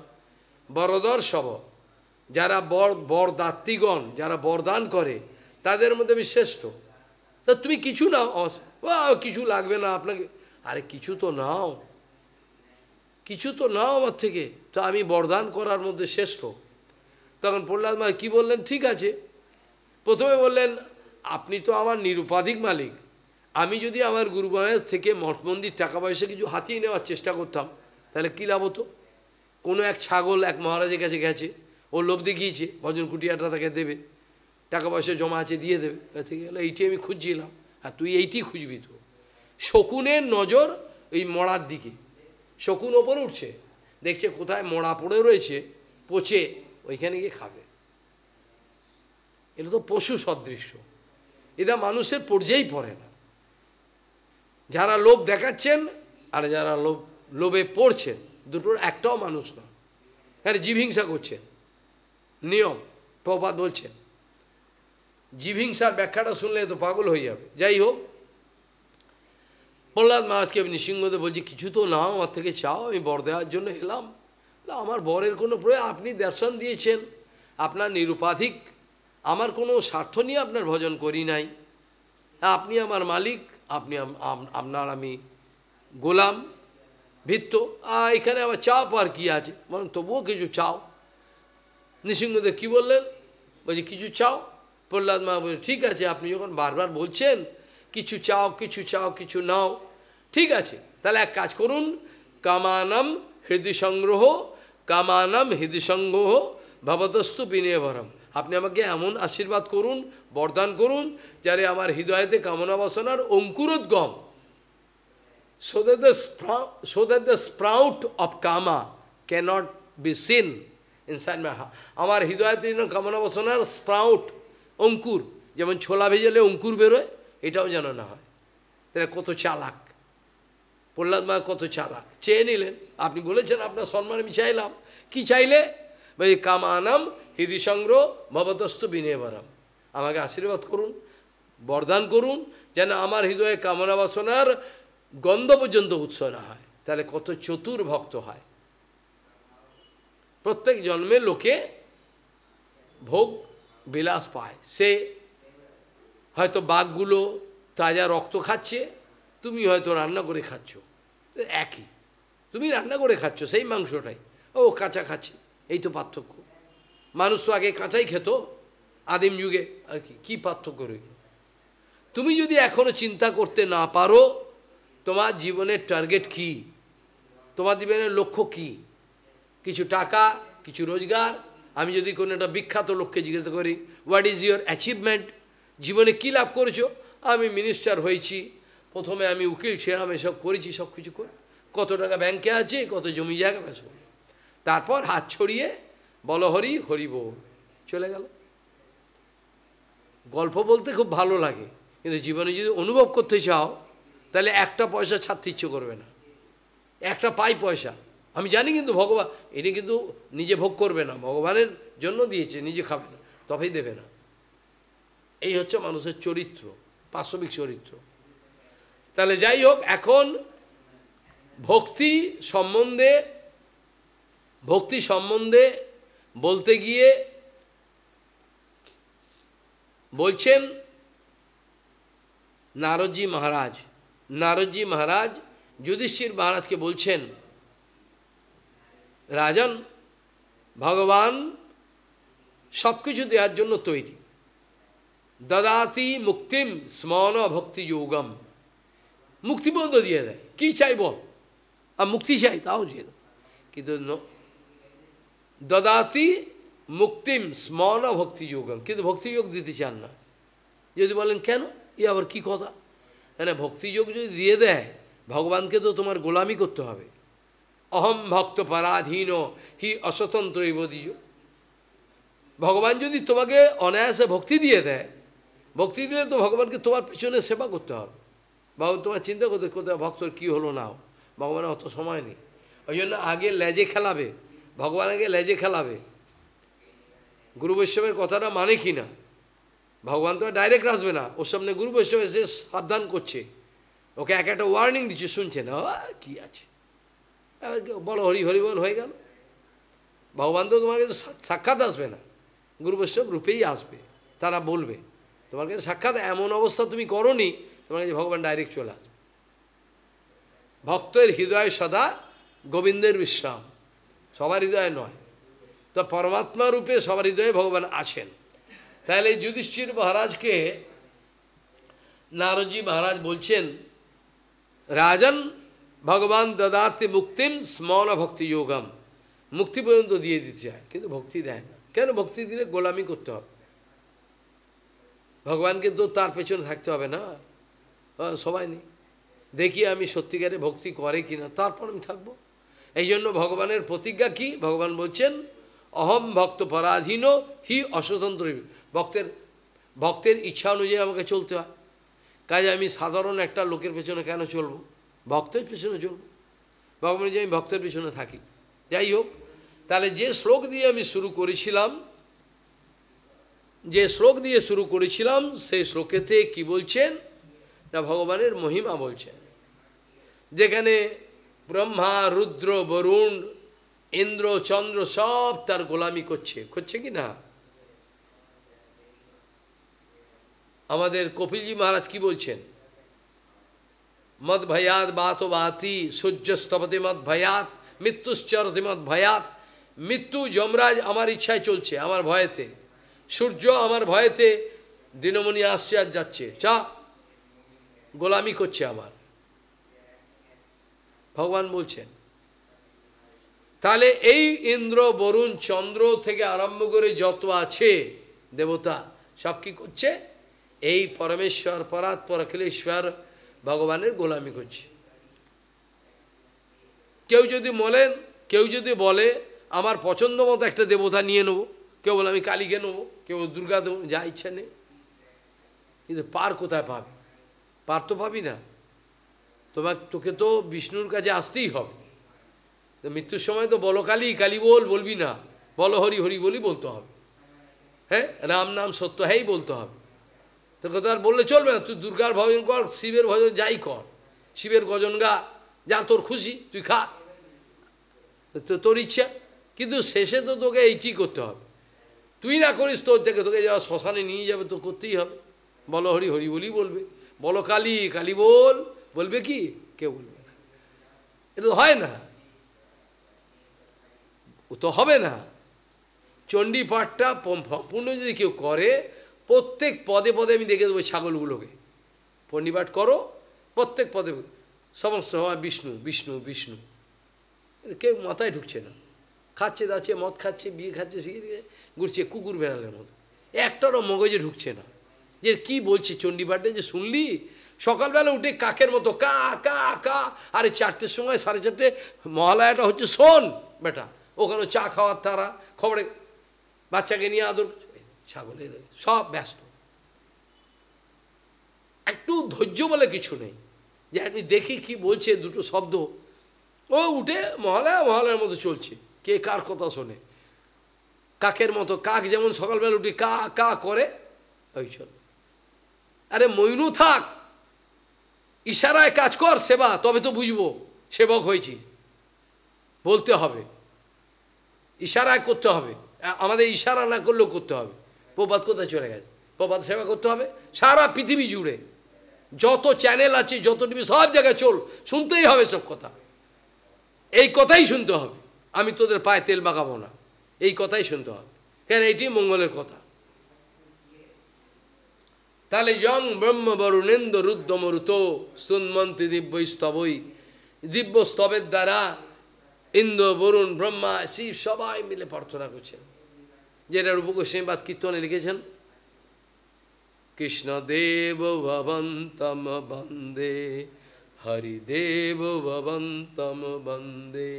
Speaker 1: বরদর সব যারা বর বরদাত্রীগণ যারা বরদান করে তাদের মধ্যে আমি শ্রেষ্ঠ তা তুমি কিছু নাও ও কিছু লাগবে না আপনাকে আরে কিছু তো নাও কিছু তো নাও আমার থেকে তো আমি বরদান করার মধ্যে শ্রেষ্ঠ তখন প্রহ্লাদ মহারাজ কী বললেন ঠিক আছে প্রথমে বললেন আপনি তো আমার নিরুপাধিক মালিক আমি যদি আমার মহারাজ থেকে মঠ মন্দির টাকা পয়সা কিছু হাতিয়ে নেওয়ার চেষ্টা করতাম তাহলে কী লাভ হতো কোনো এক ছাগল এক মহারাজের কাছে গেছে ও লোভ দেখিয়েছে ভজন কুটিয়াটা তাকে দেবে টাকা পয়সা জমা আছে দিয়ে দেবে কাছে গেলে এইটি আমি খুঁজছিলাম আর তুই এইটি খুঁজবি তো শকুনের নজর ওই মড়ার দিকে শকুন ওপর উঠছে দেখছে কোথায় মড়া পড়ে রয়েছে পচে ওইখানে গিয়ে খাবে এটা তো পশু সদৃশ্য এটা মানুষের পর্যায়েই পড়ে না যারা লোভ দেখাচ্ছেন আর যারা লোভ লোভে পড়ছেন দুটোর একটাও মানুষ না হ্যাঁ জীবহিংসা করছেন নিয়ম প্রপাত বলছেন জীবহিংসার ব্যাখ্যাটা শুনলে তো পাগল হয়ে যাবে যাই হোক প্রহ্লাদ মহারাজকে নৃসিংহদেব বলছি কিছু তো নাও আমার থেকে চাও আমি বর দেওয়ার জন্য এলাম না আমার বরের কোনো প্রয়োগ আপনি দর্শন দিয়েছেন আপনার নিরুপাধিক আমার কোনো স্বার্থ নিয়ে আপনার ভজন করি নাই আপনি আমার মালিক আপনি আপনার আমি গোলাম ভিত্ত এখানে আবার চাপ আর কি আছে বরং তবুও কিছু চাও নৃসিংহদেব কী বললেন বলছি কিছু চাও প্রহ্লাদ মা বলছে ঠিক আছে আপনি যখন বারবার বলছেন কিছু চাও কিছু চাও কিছু নাও ঠিক আছে তাহলে এক কাজ করুন কামানম হৃদয় সংগ্রহ কামানম হৃদয় সংগ্রহ ভবতস্তু বিনিয়ভরম আপনি আমাকে এমন আশীর্বাদ করুন বরদান করুন যারে আমার হৃদয়তে কামনা বাসনার অঙ্কুরোদ্গম so that sprout so so the sprout of kama cannot be seen inside my হা আমার হৃদয়তে যেন কামনা বাসনার স্প্রাউট অঙ্কুর যেমন ছোলা ভেজেলে অঙ্কুর বেরোয় এটাও যেন না হয় তাহলে কত চালাক প্রহ্লাদ মা কত চালাক চেয়ে নিলেন আপনি বলেছেন আপনার সম্মান আমি চাইলাম কি চাইলে কামানাম হৃদি সংগ্রহ ভবতস্থ বিনিয়বরম আমাকে আশীর্বাদ করুন বরদান করুন যেন আমার হৃদয়ে কামনা বাসনার গন্ধ পর্যন্ত উৎস না হয় তাহলে কত চতুর ভক্ত হয় প্রত্যেক জন্মে লোকে ভোগ বিলাস পায় সে হয়তো বাঘগুলো তাজা রক্ত খাচ্ছে তুমি হয়তো রান্না করে খাচ্ছ একই তুমি রান্না করে খাচ্ছ সেই মাংসটাই ও কাঁচা খাচ্ছে এই তো পার্থক্য মানুষ তো আগে কাঁচাই খেত আদিম যুগে আর কি কী পার্থক্য রইল তুমি যদি এখনও চিন্তা করতে না পারো তোমার জীবনের টার্গেট কি তোমার জীবনের লক্ষ্য কি কিছু টাকা কিছু রোজগার আমি যদি কোনো একটা বিখ্যাত লোককে জিজ্ঞাসা করি হোয়াট ইজ ইয়োর অ্যাচিভমেন্ট জীবনে কী লাভ করেছো আমি মিনিস্টার হয়েছি প্রথমে আমি উকিল ছিলাম এসব করেছি সব কিছু করে কত টাকা ব্যাংকে আছে কত জমি জায়গা তারপর হাত ছড়িয়ে বলো হরি হরিব চলে গেল গল্প বলতে খুব ভালো লাগে কিন্তু জীবনে যদি অনুভব করতে চাও তাহলে একটা পয়সা ছাড়তে ইচ্ছে করবে না একটা পাই পয়সা আমি জানি কিন্তু ভগবান এটি কিন্তু নিজে ভোগ করবে না ভগবানের জন্য দিয়েছে নিজে খাবে না তবেই দেবে না এই হচ্ছে মানুষের চরিত্র পাশবিক চরিত্র তাহলে যাই হোক এখন ভক্তি সম্বন্ধে ভক্তি সম্বন্ধে বলতে গিয়ে বলছেন নারদজি মহারাজ নারদজি মহারাজ যুধিষ্ঠির মহারাজকে বলছেন রাজন ভগবান সব কিছু দেওয়ার জন্য তৈরি দদাতি মুক্তিম স্মরণ ভক্তি যোগম মুক্তিবন্ধ দিয়ে দেয় কী চাই বল আর মুক্তি চাই তাও দিয়ে কিন্তু দদাতি মুক্তিম স্মরণ ভক্তি যোগম কিন্তু ভক্তিযোগ দিতে চান না যদি বলেন কেন ই আবার কী কথা মানে ভক্তিযোগ যদি দিয়ে দেয় ভগবানকে তো তোমার গোলামি করতে হবে অহম ভক্ত পরাধীন হি অস্বতন্ত্র ইবদিজ ভগবান যদি তোমাকে অনায়াসে ভক্তি দিয়ে দেয় ভক্তি দিলে তো ভগবানকে তোমার পিছনে সেবা করতে হবে ভগবান তোমার চিন্তা করতে কোথায় ভক্তর কী হলো না ভগবানের অত সময় নেই ওই জন্য আগে লেজে খেলাবে ভগবানকে লেজে খেলাবে গুরু বৈষ্ণবের কথাটা মানে কি না ভগবান তো ডাইরেক্ট আসবে না ওর সামনে গুরু বৈষ্ণব এসে সাবধান করছে ওকে এক একটা ওয়ার্নিং দিচ্ছে শুনছে না কি আছে বলো হরি হরি বল হয়ে গেল ভগবান তো তোমার কাছে সাক্ষাৎ আসবে না গুরু বৈষ্ণব রূপেই আসবে তারা বলবে তোমার কাছে সাক্ষাৎ এমন অবস্থা তুমি করো নি তোমার কাছে ভগবান ডাইরেক্ট চলে আসবে ভক্তের হৃদয়ে সদা গোবিন্দের বিশ্রাম সবার হৃদয়ে নয় তো পরমাত্মা রূপে সবার হৃদয়ে ভগবান আছেন তাহলে যুধিষ্ঠির মহারাজকে নারজি মহারাজ বলছেন রাজন ভগবান দদাতে মুক্তিম স্মরণ ভক্তি যোগম মুক্তি পর্যন্ত দিয়ে দিতে চায় কিন্তু ভক্তি দেয় না কেন ভক্তি দিলে গোলামি করতে হবে ভগবানকে তো তার পেছনে থাকতে হবে না সবাই নেই দেখি আমি সত্যিকারে ভক্তি করে কিনা তারপর আমি থাকবো এই জন্য ভগবানের প্রতিজ্ঞা কি ভগবান বলছেন অহম ভক্ত পরাধীন হি অস্বতন্ত্র ভক্তের ভক্তের ইচ্ছা অনুযায়ী আমাকে চলতে হয় কাজে আমি সাধারণ একটা লোকের পেছনে কেন চলবো ভক্তের পেছনে চলব ভগবান যে আমি ভক্তের পেছনে থাকি যাই হোক তাহলে যে শ্লোক দিয়ে আমি শুরু করেছিলাম যে শ্লোক দিয়ে শুরু করেছিলাম সেই শ্লোকেতে কি বলছেন না ভগবানের মহিমা বলছেন যেখানে ব্রহ্মা রুদ্র বরুণ ইন্দ্র চন্দ্র সব তার গোলামি করছে করছে কি না আমাদের কপিলজি মহারাজ কি বলছেন মদ ভয়াত বাত বাতি সূর্যস্তপতি মদ ভয়াত মৃত্যুশ্চরতি মদ ভয়াত মৃত্যু যমরাজ আমার ইচ্ছায় চলছে আমার ভয়েতে সূর্য আমার ভয়েতে দিনমণি আসছে আর যাচ্ছে চা গোলামি করছে আমার ভগবান বলছেন তাহলে এই ইন্দ্র বরুণ চন্দ্র থেকে আরম্ভ করে যত আছে দেবতা সব কি করছে এই পরমেশ্বর পরাত অখিলেশ্বর ভগবানের গোলামি করছে কেউ যদি বলেন কেউ যদি বলে আমার পছন্দ মতো একটা দেবতা নিয়ে নেব কেউ বলে আমি কালীকে নেবো কেউ দুর্গা যা ইচ্ছে নেই কিন্তু পার কোথায় পাবে পার তো পাবি না তোমার তোকে তো বিষ্ণুর কাছে আসতেই হবে তো মৃত্যুর সময় তো বলো কালী কালী বল বলবি না বলো হরি হরি বলি বলতে হবে হ্যাঁ রাম নাম সত্য হ্যাঁই বলতে হবে তোকে তো আর বললে চলবে না তুই দুর্গার ভজন কর শিবের ভজন যাই কর শিবের গজন গা যা তোর খুশি তুই খা তো তোর ইচ্ছা কিন্তু শেষে তো তোকে এইটি করতে হবে তুই না করিস তোর থেকে তোকে যাওয়া শ্মশানে নিয়ে যাবে তো করতেই হবে বলো হরি হরি বলি বলবে বলো কালী কালী বল বলবে কি কেউ বলবে না এটা তো হয় না ও তো হবে না চণ্ডী পাঠটা সম্পূর্ণ যদি কেউ করে প্রত্যেক পদে পদে আমি দেখে দেবো ছাগলগুলোকে পণ্ডিপাঠ করো প্রত্যেক পদে সমস্ত সময় বিষ্ণু বিষ্ণু বিষ্ণু কেউ মাথায় ঢুকছে না খাচ্ছে দাচ্ছে মদ খাচ্ছে বিয়ে খাচ্ছে দিয়ে ঘুরছে কুকুর বেড়ালের মতো একটারও মগজে ঢুকছে না যে কি বলছে চণ্ডীপাঠে যে শুনলি সকালবেলা উঠে কাকের মতো কা কা কা আরে চারটের সময় সাড়ে চারটে মহালয়াটা হচ্ছে শোন বেটা ওখানে চা খাওয়ার তারা খবরে বাচ্চাকে নিয়ে আদর ছাগলের সব ব্যস্ত একটু ধৈর্য বলে কিছু নেই যে আমি দেখি কি বলছে দুটো শব্দ ও উঠে মহালয়া মহালয়ার মতো চলছে কে কার কথা শোনে কাকের মতো কাক যেমন সকালবেলা উঠে কা কা করে ওই চল আরে ময়ূরও থাক ইশারায় কাজ কর সেবা তবে তো বুঝবো সেবক হয়েছি বলতে হবে ইশারায় করতে হবে আমাদের ইশারা না করলেও করতে হবে প্রবাদ কোথায় চলে গেছে প্রবাদ সেবা করতে হবে সারা পৃথিবী জুড়ে যত চ্যানেল আছে যত টিভি সব জায়গায় চল শুনতেই হবে সব কথা এই কথাই শুনতে হবে আমি তোদের পায়ে তেল বাঁকাবো না এই কথাই শুনতে হবে কেন এটি মঙ্গলের কথা তাহলে যং ব্রহ্ম বরুণেন্দ্র রুদ্রমরুত সুন্মন্তি দিব্য স্তবই দিব্য স্তবের দ্বারা ইন্দ্র বরুণ ব্রহ্মা শিব সবাই মিলে প্রার্থনা করছেন যেটা রূপ গোস্বামীবাদ কীর্তনে লিখেছেন কৃষ্ণ দেব ভবন্তম বন্দে হরিদেব ভবন্তম বন্দে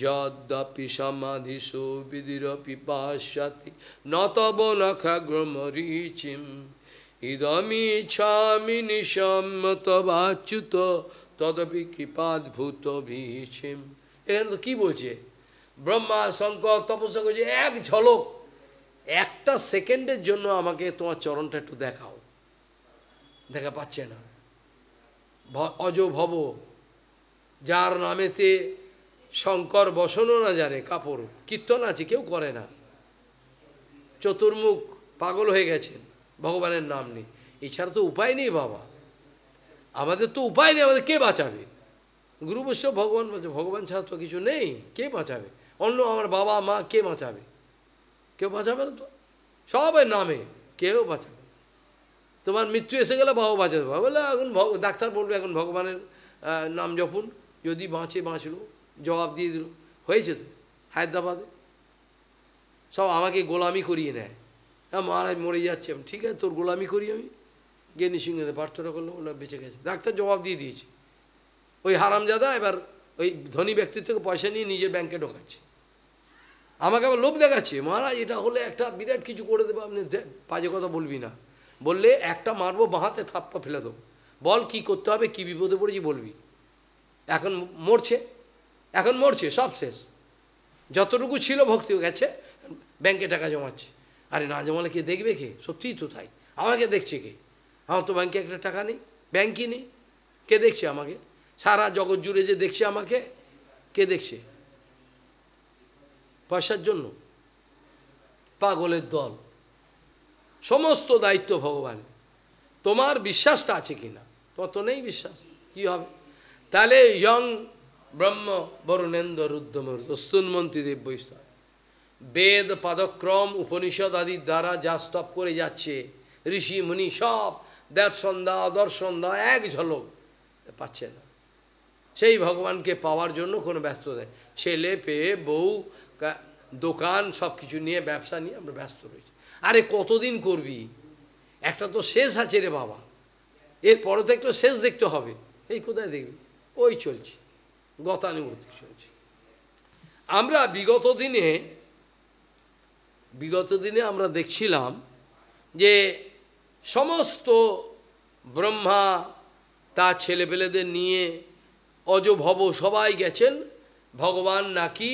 Speaker 1: যদ্যপি সমাধিশো বিদিরপি পাশ্যাতি নতব নখাগ্রমরিচিম ইদমি ছামি বাচ্যুত তদপি কৃপাদ্ভূত ভূত এখানে তো কি বলছে ব্রহ্মা শঙ্কর তপস্যা করছে এক ঝলক একটা সেকেন্ডের জন্য আমাকে তোমার চরণটা একটু দেখাও দেখা পাচ্ছে না অজ ভব যার নামেতে শঙ্কর বসনও না জানে কাপড় কীর্তন আছে কেউ করে না চতুর্মুখ পাগল হয়ে গেছেন ভগবানের নাম নেই এছাড়া তো উপায় নেই বাবা আমাদের তো উপায় নেই আমাদের কে বাঁচাবে গুরু ভগবান ভগবান ভগবান ছাড়া তো কিছু নেই কে বাঁচাবে অন্য আমার বাবা মা কে বাঁচাবে কেউ বাঁচাবে না তো সবের নামে কেউ বাঁচাবে তোমার মৃত্যু এসে গেলে বাবা বাঁচাতে পারবে বলে এখন ডাক্তার বলবে এখন ভগবানের নাম জপুন যদি বাঁচে বাঁচলো জবাব দিয়ে দিল হয়েছে তো হায়দ্রাবাদে সব আমাকে গোলামি করিয়ে নেয় হ্যাঁ মহারাজ মরে যাচ্ছে আমি ঠিক আছে তোর গোলামি করি আমি গিয়ে নিসিংহতে প্রার্থনা করলো ওনার বেঁচে গেছে ডাক্তার জবাব দিয়ে দিয়েছে
Speaker 2: ওই হারামজাদা
Speaker 1: এবার ওই ধনী ব্যক্তির থেকে পয়সা নিয়ে নিজের ব্যাংকে ঢোকাচ্ছে আমাকে আবার লোভ দেখাচ্ছে মহারাজ এটা হলে একটা বিরাট কিছু করে দেবো আপনি পাজে কথা বলবি না বললে একটা মারবো বাঁহাতে থাপ্পা ফেলে দেবো বল কি করতে হবে কি বিপদে পড়েছি বলবি এখন মরছে এখন মরছে সব শেষ যতটুকু ছিল ভক্তি গেছে ব্যাংকে টাকা জমাচ্ছে আরে কে দেখবে কে সত্যিই তো তাই আমাকে দেখছে কে আমার তো ব্যাংকে একটা টাকা নেই ব্যাংকই নেই কে দেখছে আমাকে সারা জগৎ জুড়ে যে দেখছে আমাকে কে দেখছে পয়সার জন্য পাগলের দল সমস্ত দায়িত্ব ভগবান তোমার বিশ্বাসটা আছে কি না তোমার তো নেই বিশ্বাস কী হবে তাহলে ইয়ং ব্রহ্ম বরুণেন্দ্র রুদ্রমর দস্তুন্মন্ত্রী দেব বৈষ্ণব বেদ পাদক্রম উপনিষদ আদির দ্বারা যা স্তপ করে যাচ্ছে ঋষি মুনি সব দর্শন দা অদর্শন দা এক ঝলক পাচ্ছে না সেই ভগবানকে পাওয়ার জন্য কোনো ব্যস্ত নেই ছেলে পেয়ে বউ দোকান সব কিছু নিয়ে ব্যবসা নিয়ে আমরা ব্যস্ত রয়েছি আরে কতদিন করবি একটা তো শেষ আছে রে বাবা এরপরে তো একটা শেষ দেখতে হবে এই কোথায় দেখবি ওই চলছে গতানুগতিক চলছে আমরা বিগত দিনে বিগত দিনে আমরা দেখছিলাম যে সমস্ত ব্রহ্মা তার ছেলেপেলেদের নিয়ে অজভব সবাই গেছেন ভগবান নাকি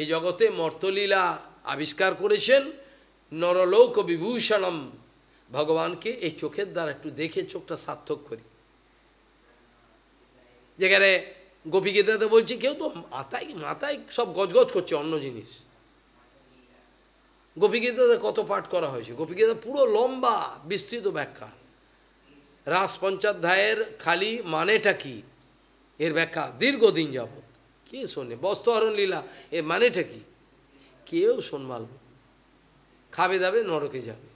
Speaker 1: এই জগতে মর্তলীলা আবিষ্কার করেছেন নরলোক বিভূষণম ভগবানকে এই চোখের দ্বারা একটু দেখে চোখটা সার্থক করি যেখানে গোপীগীতাতে বলছে কেউ তো মাথায় মাথায় সব গজগজ করছে অন্য জিনিস গোপীগীতাতে কত পাঠ করা হয়েছে গোপীগীতা পুরো লম্বা বিস্তৃত ব্যাখ্যা রাস পঞ্চাধ্যায়ের খালি মানেটা কি এর ব্যাখ্যা দীর্ঘদিন যাব কে শোনে বস্ত্রহরণ লীলা এ মানেটা কি কেউ শোনমাল খাবে দাবে নরকে যাবে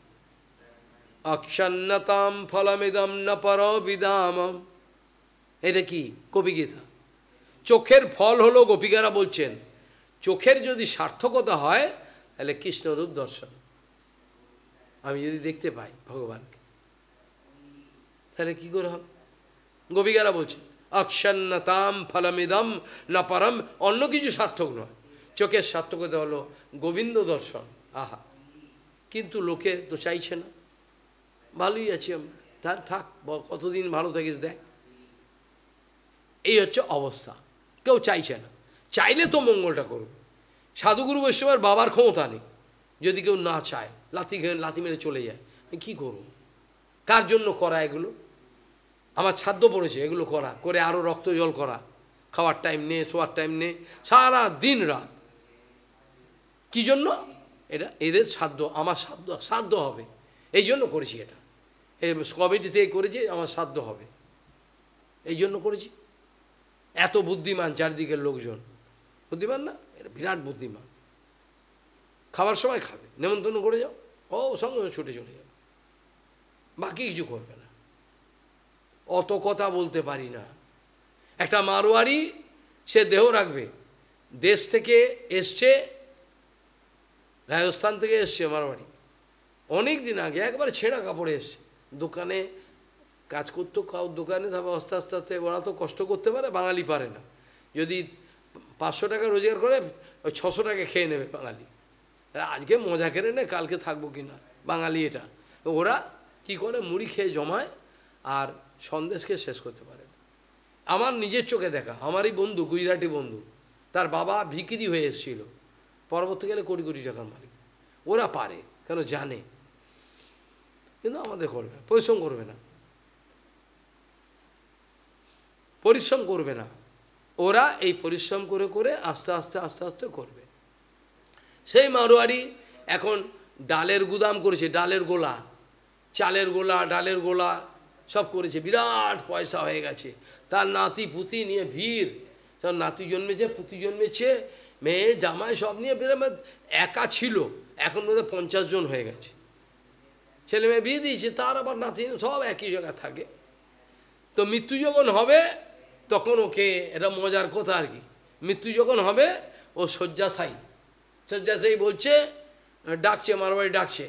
Speaker 1: অক্ষন্নতাম ফলমিদম ন বিদাম এটা কি কবিগীতা চোখের ফল হলো গোপিকারা বলছেন চোখের যদি সার্থকতা হয় তাহলে কৃষ্ণরূপ দর্শন আমি যদি দেখতে পাই ভগবানকে তাহলে কি করে হবে গোপিকারা বলছে অক্ষন্নতাম ফলমিদম না পরম অন্য কিছু সার্থক নয় চোখের সার্থকতা হলো গোবিন্দ দর্শন আহা কিন্তু লোকে তো চাইছে না ভালোই আছি আমরা থাক কতদিন ভালো থাকিস দেখ এই হচ্ছে অবস্থা কেউ চাইছে না চাইলে তো মঙ্গলটা করুক সাধুগুরু বৈষ্ণবের বাবার ক্ষমতা নেই যদি কেউ না চায় লাথি লাথি মেরে চলে যায় আমি কী করব কার জন্য করা এগুলো আমার ছাদ্য পড়েছে এগুলো করা করে আরও রক্ত জল করা খাওয়ার টাইম নে শোয়ার টাইম নেই সারা দিন রাত কি জন্য এটা এদের সাধ্য আমার সাধ্য সাধ্য হবে এই জন্য করেছি এটা এই কমিটি থেকে করেছি আমার সাধ্য হবে এই জন্য করেছি এত বুদ্ধিমান চারদিকের লোকজন বুদ্ধিমান না বিরাট বুদ্ধিমান খাবার সময় খাবে নেমন্তন্ন করে যাও ও সঙ্গে ছুটে চলে যাবে বাকি কিছু করবে না অত কথা বলতে পারি না একটা মারোয়ারি সে দেহ রাখবে দেশ থেকে এসছে রাজস্থান থেকে এসছে মারোয়ারি অনেক দিন আগে একবার ছেঁড়া কাপড়ে এসছে দোকানে কাজ করতো কাউ দোকানে তারপর আস্তে আস্তে আস্তে ওরা তো কষ্ট করতে পারে বাঙালি পারে না যদি পাঁচশো টাকা রোজগার করে ওই ছশো টাকা খেয়ে নেবে বাঙালি আজকে মজা কেড়ে নে কালকে থাকবো কি না বাঙালি এটা ওরা কি করে মুড়ি খেয়ে জমায় আর সন্দেশকে শেষ করতে পারে আমার নিজের চোখে দেখা আমারই বন্ধু গুজরাটি বন্ধু তার বাবা ভিকিরি হয়ে এসেছিল পরবর্তীকালে কোটি কোটি টাকার মালিক ওরা পারে কেন জানে কিন্তু আমাদের করবে পরিশ্রম করবে না পরিশ্রম করবে না ওরা এই পরিশ্রম করে করে আস্তে আস্তে আস্তে আস্তে করবে সেই মারোয়ারি এখন ডালের গুদাম করেছে ডালের গোলা চালের গোলা ডালের গোলা সব করেছে বিরাট পয়সা হয়ে গেছে তার নাতি পুঁতি নিয়ে ভিড় সব নাতি জন্মেছে পুতি জন্মেছে মেয়ে জামাই সব নিয়ে বেরোবে একা ছিল এখন বোধহয় পঞ্চাশ জন হয়ে গেছে ছেলে মেয়ে বিয়ে দিয়েছে তার আবার নাতি সব একই জায়গায় থাকে তো মৃত্যু যখন হবে तक ओके एट मजार कथा और मृत्यु जो है ओ शाशाई शाशाई बोल डाक मारवाड़ी डाक से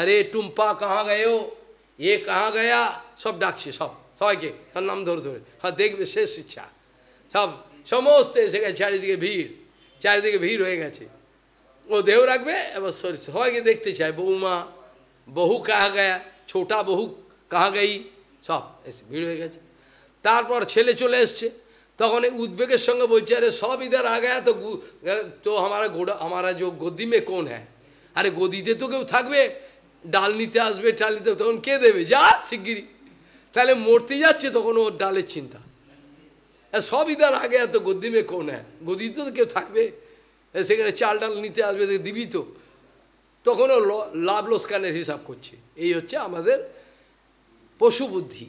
Speaker 1: अरे टुम्पा कहाँ गए ये कहाँ गया सब डाक से सब सबा के नाम धरे धरे हाँ देखे शेष इच्छा सब समस्त इसे गए चारिदी के भीड़ चारिदी के भीड़ हो गए वो देव रखे एवं शरीर सबा के देखते चाय बऊमा बहू कहाँ गया छोटा बहू कहाँ गई सब ऐसे भीड़ हो गया তারপর ছেলে চলে এসছে তখন উদ্বেগের সঙ্গে বলছে আরে সব ইধার আগে তো তো আমারা গোড়া আমারা যে গদি মে কোন হ্যাঁ আরে গদিতে তো কেউ থাকবে ডাল নিতে আসবে ডাল নিতে তখন কে দেবে যা শিগগিরি তাহলে মরতে যাচ্ছে তখন ওর ডালের চিন্তা সব ইধার আগে এত গদি মে কোন হ্যাঁ গদিতে তো কেউ থাকবে সেখানে চাল ডাল নিতে আসবে দিবি তো তখনও লাভ লোসকানের হিসাব করছে এই হচ্ছে আমাদের পশু বুদ্ধি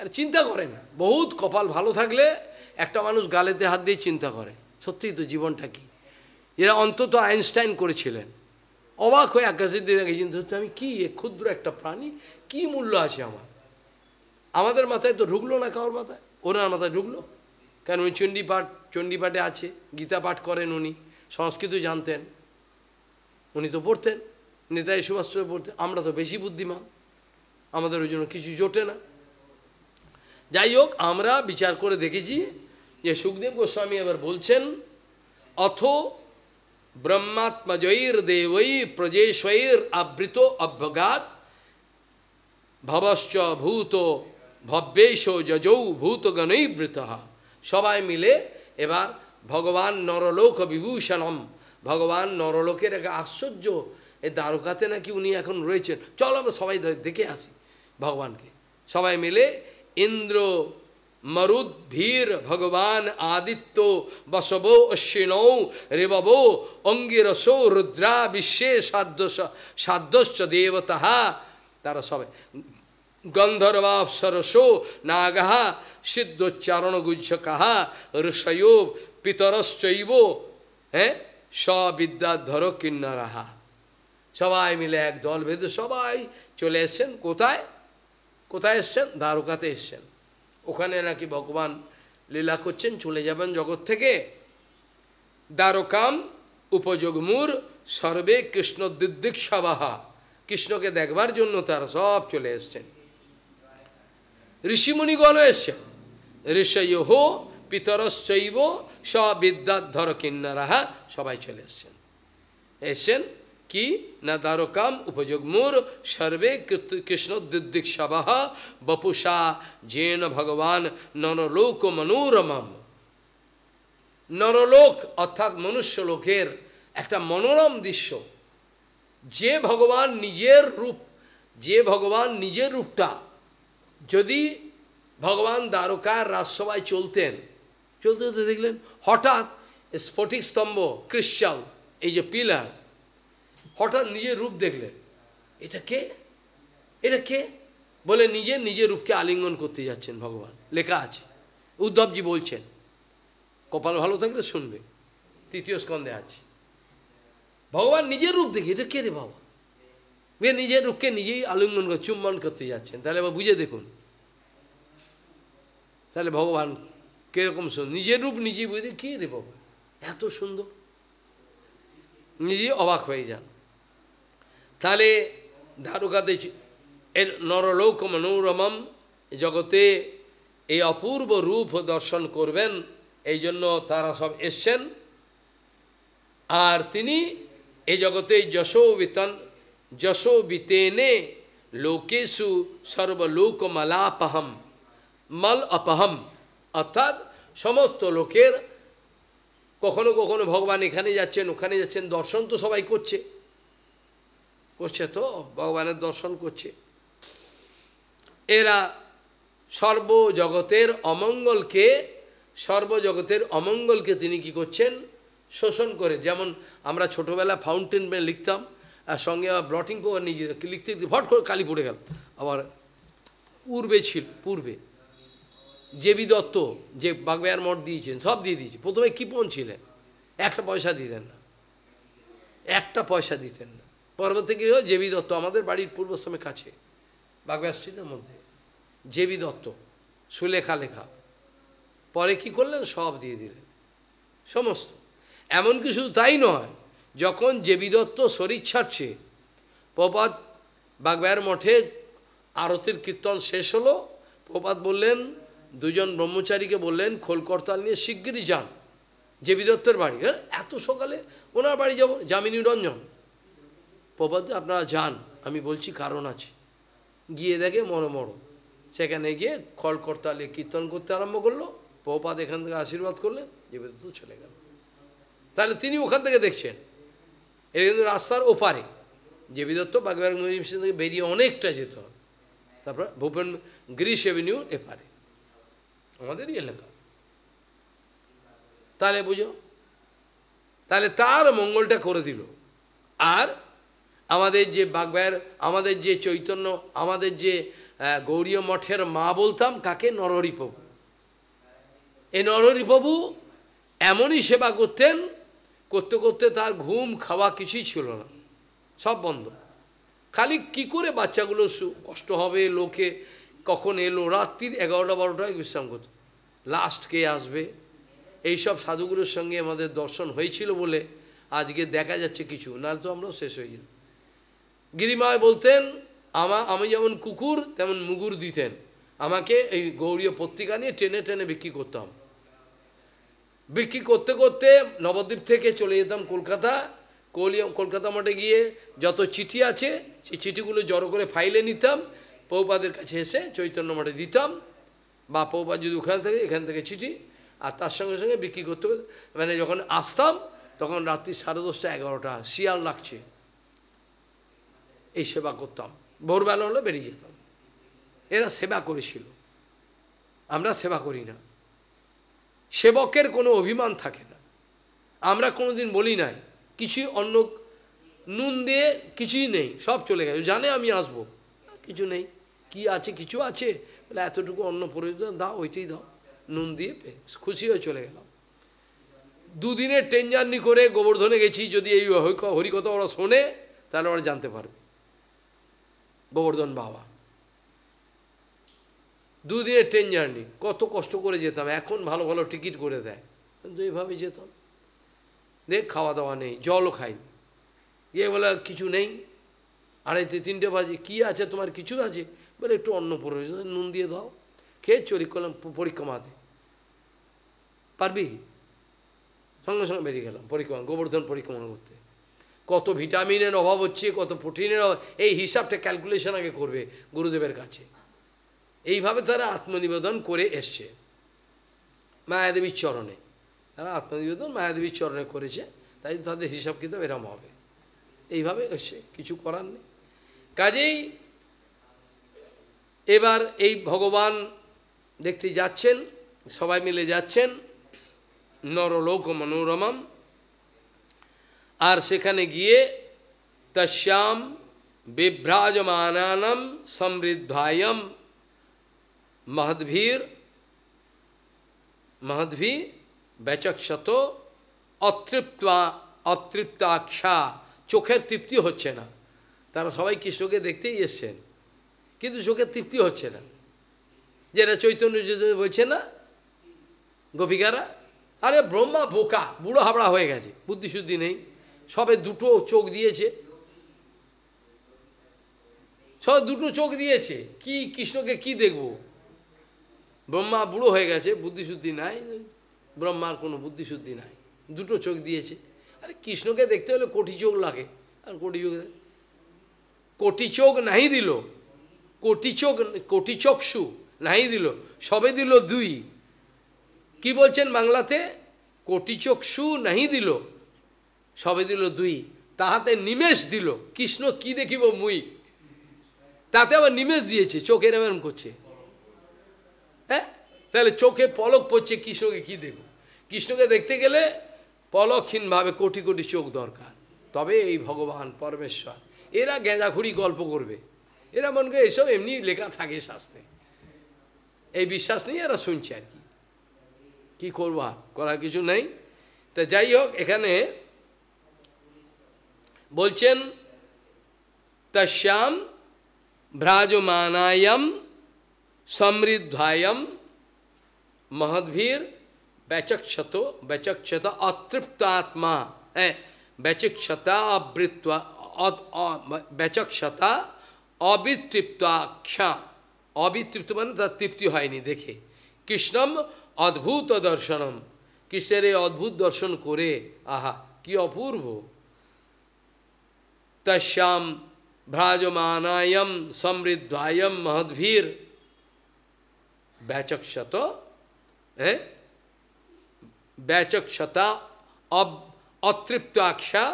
Speaker 1: আর চিন্তা করে না বহুত কপাল ভালো থাকলে একটা মানুষ গালেতে হাত দিয়ে চিন্তা করে সত্যিই তো জীবনটা কি এরা অন্তত আইনস্টাইন করেছিলেন অবাক হয়ে আকাশের দিকে দেখে চিন্তা হচ্ছে আমি কী ক্ষুদ্র একটা প্রাণী কি মূল্য আছে আমার আমাদের মাথায় তো ঢুকলো না কারোর মাথায় ওনার মাথায় ঢুকলো কেন উনি চণ্ডীপাঠ চণ্ডীপাঠে আছে গীতা পাঠ করেন উনি সংস্কৃত জানতেন উনি তো পড়তেন নেতাজি সুভাষচন্দ্র পড়তেন আমরা তো বেশি বুদ্ধিমান আমাদের ওই জন্য কিছু জোটে না যাই হোক আমরা বিচার করে দেখেছি যে সুখদেব গোস্বামী এবার বলছেন অথ ব্রহ্মাত্মজৈর দেবৈ প্রজেশ্বৈর আবৃত অভ্যগাত ভবশ্চ ভূত ভব্যেশ যজৌ বৃত সবাই মিলে এবার ভগবান নরলোক বিভূষণম ভগবান নরলোকের এক আশ্চর্য এ দ্বারকাতে নাকি উনি এখন রয়েছেন চল আমরা সবাই দেখে আসি ভগবানকে সবাই মিলে ইন্দ্র মরুদ্ভীর ভগবান আদিত্য বসবো অশ্বিনৌ রেবব অঙ্গিরস রুদ্রা বিশ্বে সাধ্য সাধ্যশ্চ দেবতাহা তারা সবাই গন্ধর্বাপসরসো নাগাহা সিদ্ধোচ্চারণগুজ্জ কাহা ঋষয়ো পিতরশ্চৈব হ্যাঁ সবিদ্যাধর কিন্নরাহা সবাই মিলে এক দল ভেদে সবাই চলে এসছেন কোথায় কোথায় এসছেন দ্বারকাতে এসছেন ওখানে নাকি ভগবান লীলা করছেন চলে যাবেন জগৎ থেকে দ্বারকাম উপযোগমূর সর্বে কৃষ্ণ দিদ্দিক সবাহা কৃষ্ণকে দেখবার জন্য তারা সব চলে এসছেন ঋষিমুনিগণও এসছেন ঋষয়হ পিতরশ্চৈব সবিদ্যাধর কিন্নারাহা সবাই চলে এসছেন এসছেন কি না দ্বারকাম উপযোগ মোর সর্বে কৃষ্ণ দিদ্দিক সবাহ বপুষা জেন ভগবান নরলোক মনোরমম নরলোক অর্থাৎ মনুষ্যলোকের একটা মনোরম দৃশ্য যে ভগবান নিজের রূপ যে ভগবান নিজের রূপটা যদি ভগবান দ্বারকার রাজসভায় চলতেন চলতে চলতে দেখলেন হঠাৎ স্ফটিক স্তম্ভ ক্রিশ্চাল এই যে পিলার হঠাৎ নিজের রূপ দেখলেন এটা কে এটা কে বলে নিজে নিজের রূপকে আলিঙ্গন করতে যাচ্ছেন ভগবান লেখা আছে উদ্ধবজি বলছেন কপাল ভালো থাকলে শুনবে তৃতীয় স্কন্ধে আছে ভগবান নিজের রূপ দেখে এটা কে রে বাবা বে নিজের রূপকে নিজেই আলিঙ্গন করে চুম্বন করতে যাচ্ছেন তাহলে এবার বুঝে দেখুন তাহলে ভগবান কীরকম শুন নিজের রূপ নিজেই বুঝে কে রে বাবা এত সুন্দর নিজেই অবাক হয়ে যান তাহলে ধারুকাতে এর নরলৌক মনোরমম জগতে এই অপূর্ব রূপ দর্শন করবেন এই জন্য তারা সব এসছেন আর তিনি এই জগতে যশোবিতন যশোবিতেনে লোকেশু সর্বলোকমালাপহম মল অপহম অর্থাৎ সমস্ত লোকের কখনো কখনো ভগবান এখানে যাচ্ছেন ওখানে যাচ্ছেন দর্শন তো সবাই করছে করছে তো ভগবানের দর্শন করছে এরা সর্বজগতের অমঙ্গলকে সর্বজগতের অমঙ্গলকে তিনি কি করছেন শোষণ করে যেমন আমরা ছোটোবেলা ফাউন্টেন পেন লিখতাম আর সঙ্গে আবার ব্লটিং পেপার নিয়ে যেত লিখতে লিখতে ভট করে কালি পড়ে গেল আবার পূর্বে ছিল পূর্বে বি দত্ত যে বাগবায়ার মঠ দিয়েছেন সব দিয়ে দিয়েছে প্রথমে কী পণ ছিলেন একটা পয়সা দিতেন না একটা পয়সা দিতেন না গৃহ জেবি দত্ত আমাদের বাড়ির পূর্বশ্রমের কাছে বাগবা স্ট্রিটের মধ্যে জেবি দত্ত সুলেখা লেখা পরে কি করলেন সব দিয়ে দিলেন সমস্ত এমনকি শুধু তাই নয় যখন জেবি দত্ত শরীর ছাড়ছে প্রপাত বাগব্যার মঠে আরতির কীর্তন শেষ হলো প্রপাত বললেন দুজন ব্রহ্মচারীকে বললেন খোলকর্তাল নিয়ে শিগগিরই যান জেবি দত্তের বাড়ি হ্যাঁ এত সকালে ওনার বাড়ি যাব যামিনী রঞ্জন প্রপাত আপনারা যান আমি বলছি কারণ আছে গিয়ে দেখে মরো মরো সেখানে গিয়ে খল করতালে কীর্তন করতে আরম্ভ করলো প্রপাত এখান থেকে আশীর্বাদ করলে জীবিত তো চলে গেল তাহলে তিনি ওখান থেকে দেখছেন এটা কিন্তু রাস্তার ওপারে জেবিদত্ত বাগবার মিউজিয়াম থেকে বেরিয়ে অনেকটা যেতে হবে তারপর ভূপেন গ্রিস এভিনিউ এপারে আমাদের এলাকা তাহলে বুঝো তাহলে তার মঙ্গলটা করে দিল আর আমাদের যে বাগবায়ের আমাদের যে চৈতন্য আমাদের যে গৌরীয় মঠের মা বলতাম কাকে নরহরিপ্রভু এই নরহরিপ্রভু এমনই সেবা করতেন করতে করতে তার ঘুম খাওয়া কিছুই ছিল না সব বন্ধ খালি কি করে বাচ্চাগুলো কষ্ট হবে লোকে কখন এলো রাত্রির এগারোটা বারোটায় বিশ্রাম করত লাস্ট কে আসবে এই সব সাধুগুলোর সঙ্গে আমাদের দর্শন হয়েছিল বলে আজকে দেখা যাচ্ছে কিছু না তো আমরাও শেষ হয়ে যেতাম গিরিমায় বলতেন আমা আমি যেমন কুকুর তেমন মুগুর দিতেন আমাকে এই গৌরীয় পত্রিকা নিয়ে টেনে টেনে বিক্রি করতাম বিক্রি করতে করতে নবদ্বীপ থেকে চলে যেতাম কলকাতা কলিয়াম কলকাতা মাঠে গিয়ে যত চিঠি আছে সেই চিঠিগুলো জড়ো করে ফাইলে নিতাম পৌপাদের কাছে এসে চৈতন্য মাঠে দিতাম বা পৌপা যদি ওখান থেকে এখান থেকে চিঠি আর তার সঙ্গে সঙ্গে বিক্রি করতে মানে যখন আসতাম তখন রাত্রি সাড়ে দশটা এগারোটা শিয়াল লাগছে এই সেবা করতাম ভোরবেলা হলে বেরিয়ে যেতাম এরা সেবা করেছিল আমরা সেবা করি না সেবকের কোনো অভিমান থাকে না আমরা কোনো দিন বলি নাই কিছুই অন্য নুন দিয়ে কিছুই নেই সব চলে গেছে জানে আমি আসবো কিছু নেই কি আছে কিছু আছে বলে এতটুকু অন্ন প্রয়োজন দাও ওইটাই দাও নুন দিয়ে খুশি হয়ে চলে গেলাম দুদিনের ট্রেন জার্নি করে গোবর্ধনে গেছি যদি এই হরিকথা ওরা শোনে তাহলে ওরা জানতে পারবে গোবর্ধন বাবা দুদিনের ট্রেন জার্নি কত কষ্ট করে যেতাম এখন ভালো ভালো টিকিট করে দেয় কিন্তু এইভাবে যেতাম দেখ খাওয়া দাওয়া নেই জলও খাই গিয়ে বলে কিছু নেই আড়াইতে তিনটে বাজে কি আছে তোমার কিছু আছে বলে একটু অন্ন প্রয়োজন নুন দিয়ে দাও খেয়ে চলি করলাম পরিক্রমাতে পারবি সঙ্গে সঙ্গে বেরিয়ে গেলাম পরিক্রমা গোবর্ধন পরিক্রমা করতে কত ভিটামিনের অভাব হচ্ছে কত প্রোটিনের অভাব এই হিসাবটা ক্যালকুলেশন আগে করবে গুরুদেবের কাছে এইভাবে তারা আত্মনিবেদন করে এসছে মায়াদেবীর চরণে তারা আত্মনিবেদন মায়াদেবীর চরণে করেছে তাই তাদের হিসাব কিন্তু এরম হবে এইভাবে এসছে কিছু করার নেই কাজেই এবার এই ভগবান দেখতে যাচ্ছেন সবাই মিলে যাচ্ছেন নরলোক মনোরমম আর সেখানে গিয়ে তস্যাম বিভ্রাজমানম সমৃদ্ধায়ম মহদ্ভীর মহদ্ভি ব্যচক্ষত অতৃপ্তা অতৃপ্তাক্ষা চোখের তৃপ্তি হচ্ছে না তারা সবাই কৃষ্ণকে দেখতেই এসছেন কিন্তু চোখের তৃপ্তি হচ্ছে না যেটা চৈতন্য বলছে না গোপিকারা আরে ব্রহ্মা বোকা বুড়ো হাবড়া হয়ে গেছে বুদ্ধিশুদ্ধি নেই সবে দুটো চোখ দিয়েছে সব দুটো চোখ দিয়েছে কি কৃষ্ণকে কি দেখব ব্রহ্মা বুড়ো হয়ে গেছে বুদ্ধিশুদ্ধি নাই ব্রহ্মার কোনো বুদ্ধিশুদ্ধি নাই দুটো চোখ দিয়েছে আরে কৃষ্ণকে দেখতে হলে কোটি চোখ লাগে আর কোটি চোখ কোটি চোখ নাই দিল কোটি চোখ কোটি চক্ষু নাই দিল সবে দিল দুই কি বলছেন বাংলাতে কোটি চক্ষু নাই দিল সবে দিল দুই তাহাতে নিমেষ দিল কৃষ্ণ কি দেখিব মুই তাতে আবার নিমেষ দিয়েছে চোখে এরম করছে হ্যাঁ তাহলে চোখে পলক পড়ছে কৃষ্ণকে কি দেখব কৃষ্ণকে দেখতে গেলে পলকহীনভাবে কোটি কোটি চোখ দরকার তবে এই ভগবান পরমেশ্বর এরা গেঁজাখুরি গল্প করবে এরা মনে করে এসব এমনি লেখা থাকে শাস্তে এই বিশ্বাস নিয়ে এরা শুনছে আর কি কী করবো করার কিছু নেই তা যাই হোক এখানে বলছেন তস্যাম ভ্রাজমানায়ম সমৃদ্ধায়ম মহদ্ভীর বেচক্ষত ব্যচক্ষত অতৃপ্ত আত্মা হ্যাঁ ব্যচক্ষতা অবৃত্ব ব্যচক্ষতা অবিতৃপ্তাক্ষা অবিতৃপ্ত মানে তার তৃপ্তি হয়নি দেখে কৃষ্ণম অদ্ভুত দর্শনম কৃষ্ণের এই অদ্ভুত দর্শন করে আহা কি অপূর্ব तस्याम ভ্রাজমানায়ম समृद्धायम महद्वीर वैचक হ্যাঁ वैचक शता अब অতৃপ্ত আক্ষা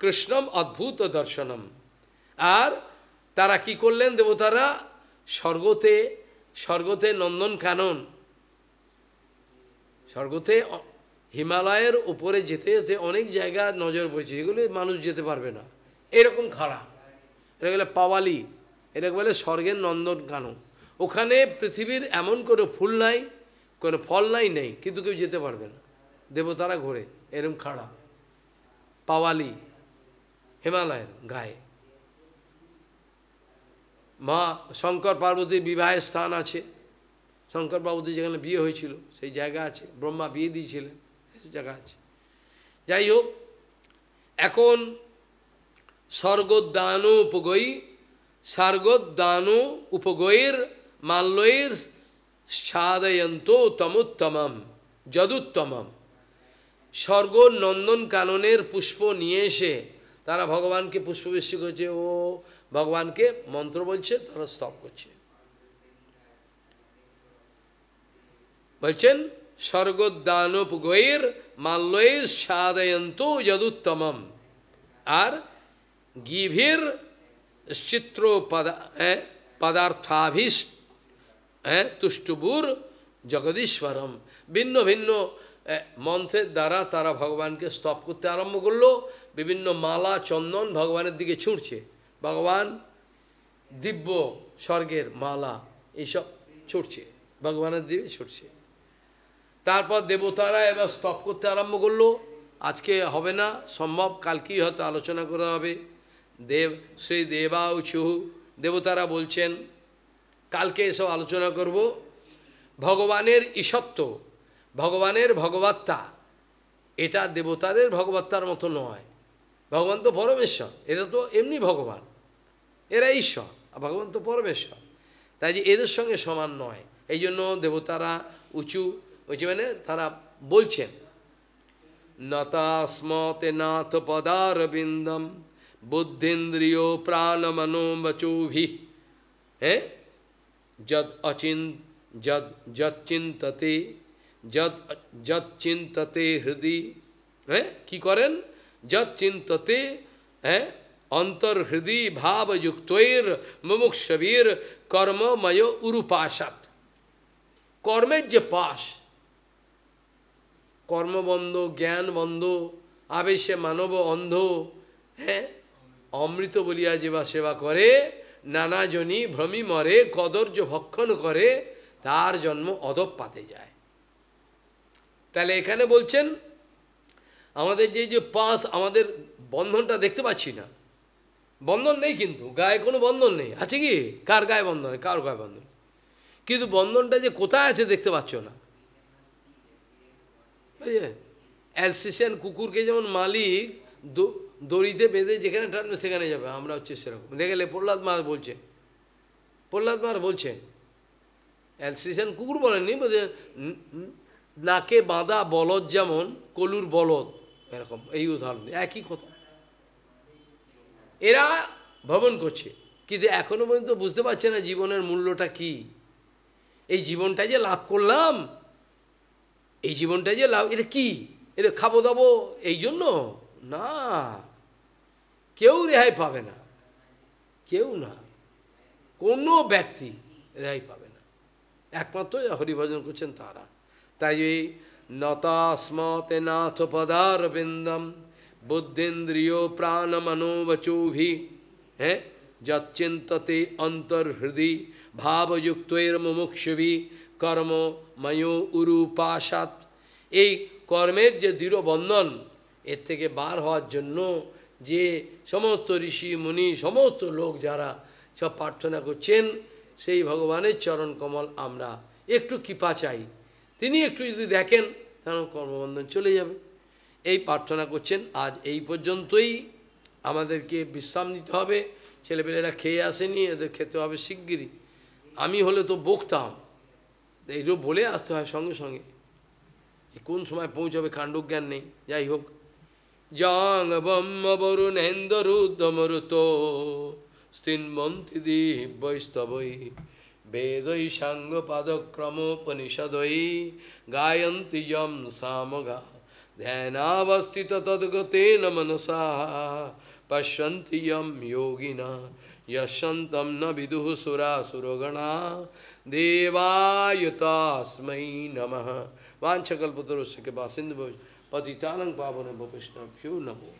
Speaker 1: কৃষ্ণম অদ্ভুত দর্শনম আর তারা কি করলেন দেবতারা স্বর্গতে স্বর্গতে নন্দন কানন স্বর্গতে হিমালয়ের উপরে যেতে যেতে অনেক জায়গা নজর পড়েছে এগুলো মানুষ যেতে পারবে না এরকম খাড়া এটা গেলে পাওয়ালি এটাকে বলে স্বর্গের নন্দন কানু ওখানে পৃথিবীর এমন কোনো ফুল নাই কোনো ফল নাই নেই কিন্তু কেউ যেতে পারবে না দেবতারা ঘোরে এরম খাড়া পাওয়ালি হিমালয়ের গায়ে মা শঙ্কর পার্বতীর বিবাহের স্থান আছে শঙ্কর পার্বতী যেখানে বিয়ে হয়েছিল সেই জায়গা আছে ব্রহ্মা বিয়ে দিয়েছিলেন সেই জায়গা আছে যাই হোক এখন স্বর্গোদ্যান উপগৈ স্বর্গোদ্যান উপগৈর মাল্যৈর সাদয়ন্ত তমুত্তমম যদুত্তমম স্বর্গ নন্দন কাননের পুষ্প নিয়ে এসে তারা ভগবানকে পুষ্পবৃষ্টি করছে ও ভগবানকে মন্ত্র বলছে তারা স্তব করছে বলছেন স্বর্গদানব গৈর মাল্যয় সাদয়ন্ত যদুত্তমম আর গিভীর চিত্র পদার্থাভিস হ্যাঁ Padarthabhish eh, ভিন্ন ভিন্ন মন্ত্রের দ্বারা তারা ভগবানকে স্তপ করতে আরম্ভ করলো বিভিন্ন মালা চন্দন ভগবানের দিকে ছুঁড়ছে ভগবান দিব্য স্বর্গের মালা এইসব ছুটছে ভগবানের দিকে ছুটছে তারপর দেবতারা এবার স্তপ করতে আরম্ভ করলো আজকে হবে না সম্ভব কালকেই হয়তো আলোচনা করা হবে দেব শ্রী দেবাউচুহু দেবতারা বলছেন কালকে এসব আলোচনা করব ভগবানের ঈশত্ব ভগবানের ভগবত্তা এটা দেবতাদের ভগবত্তার মতো নয় ভগবান তো পরমেশ্বর এটা তো এমনি ভগবান এরা ঈশ্বর আর ভগবান তো পরমেশ্বর তাই যে এদের সঙ্গে সমান নয় এই জন্য দেবতারা উঁচু উঁচু মানে তারা বলছেন নতাস্মতে নাথ বিন্দম বুদ্ধিন্দ্রিয় প্রাণ মনো বচোভি হ্যাঁ যদ অচিন যদ যৎচিন্ততে যদ যৎচিন্ততে হৃদি হ্যাঁ কী করেন যৎচিন্ততে হ্যাঁ অন্তর্হৃদি ভাবযুক্তৈর মুমুক্ষবীর কর্মময় উরুপাশাত কর্মের যে পাশ কর্মবন্ধ জ্ঞানবন্ধ আবেশে মানব অন্ধ হ্যাঁ অমৃত বলিয়া যেবা সেবা করে নানাজনী ভ্রমি মরে কদর্য ভক্ষণ করে তার জন্ম অদপ পাতে যায় তাহলে এখানে বলছেন আমাদের যে যে পাস আমাদের বন্ধনটা দেখতে পাচ্ছি না বন্ধন নেই কিন্তু গায়ে কোনো বন্ধন নেই আছে কি কার গায়ে বন্ধন কার গায়ে বন্ধন কিন্তু বন্ধনটা যে কোথায় আছে দেখতে পাচ্ছ না বুঝলেন অ্যালসিসিয়ান কুকুরকে যেমন মালিক দড়িতে বেঁধে যেখানে টানবে সেখানে যাবে আমরা হচ্ছে সেরকম দেখলে প্রহ্লাদ মার বলছে প্রহ্লাদ মার বলছেন শ্রীসেন কুকুর বলেননি বলছে নাকে বাঁধা বলদ যেমন কলুর বলদ এরকম এই উদাহরণ একই কথা এরা ভ্রমণ করছে কিন্তু এখনও পর্যন্ত বুঝতে পারছে না জীবনের মূল্যটা কি এই জীবনটা যে লাভ করলাম এই জীবনটা যে লাভ এটা কি এটা খাবো দাবো এই জন্য না কেউ রেহাই পাবে না কেউ না কোনো ব্যক্তি রেহাই পাবে না একমাত্র হরিভজন করছেন তারা তাই এই নতাস্মতে নাথ বৃন্দম বুদ্ধিন্দ্রিয় প্রাণ মনোবচৌভি হ্যাঁ যচ্চিন্ততে অন্তর্হৃদি ভাবযুক্ত মুমুক্ষুভি কর্ম ময়ো উরুপাশাত এই কর্মের যে দৃঢ় বন্ধন এর থেকে বার হওয়ার জন্য যে সমস্ত ঋষি মুনি সমস্ত লোক যারা সব প্রার্থনা করছেন সেই ভগবানের চরণ কমল আমরা একটু কৃপা চাই তিনি একটু যদি দেখেন তাহলে কর্মবন্ধন চলে যাবে এই প্রার্থনা করছেন আজ এই পর্যন্তই আমাদেরকে বিশ্রাম নিতে হবে ছেলেপেলেরা খেয়ে আসেনি এদের খেতে হবে শিগগিরই আমি হলে তো বকতাম এইরূপ বলে আসতে হয় সঙ্গে সঙ্গে কোন সময় পৌঁছাবে কাণ্ডজ্ঞান নেই যাই হোক Jang Brahma Varunendra Ruddamaruto Stinmanti Dihibvaistavai Vedai Sangha Padakramo Panishadai Gayanti Yam Samaga Dhyanavastita Tadgatena Manasa Pashyanti Yam Yogina Yashantam Nabiduhu Sura Suragana Deva Namaha Vanchakalpatarusya ke patitanang pavanam vapishnam pyo namo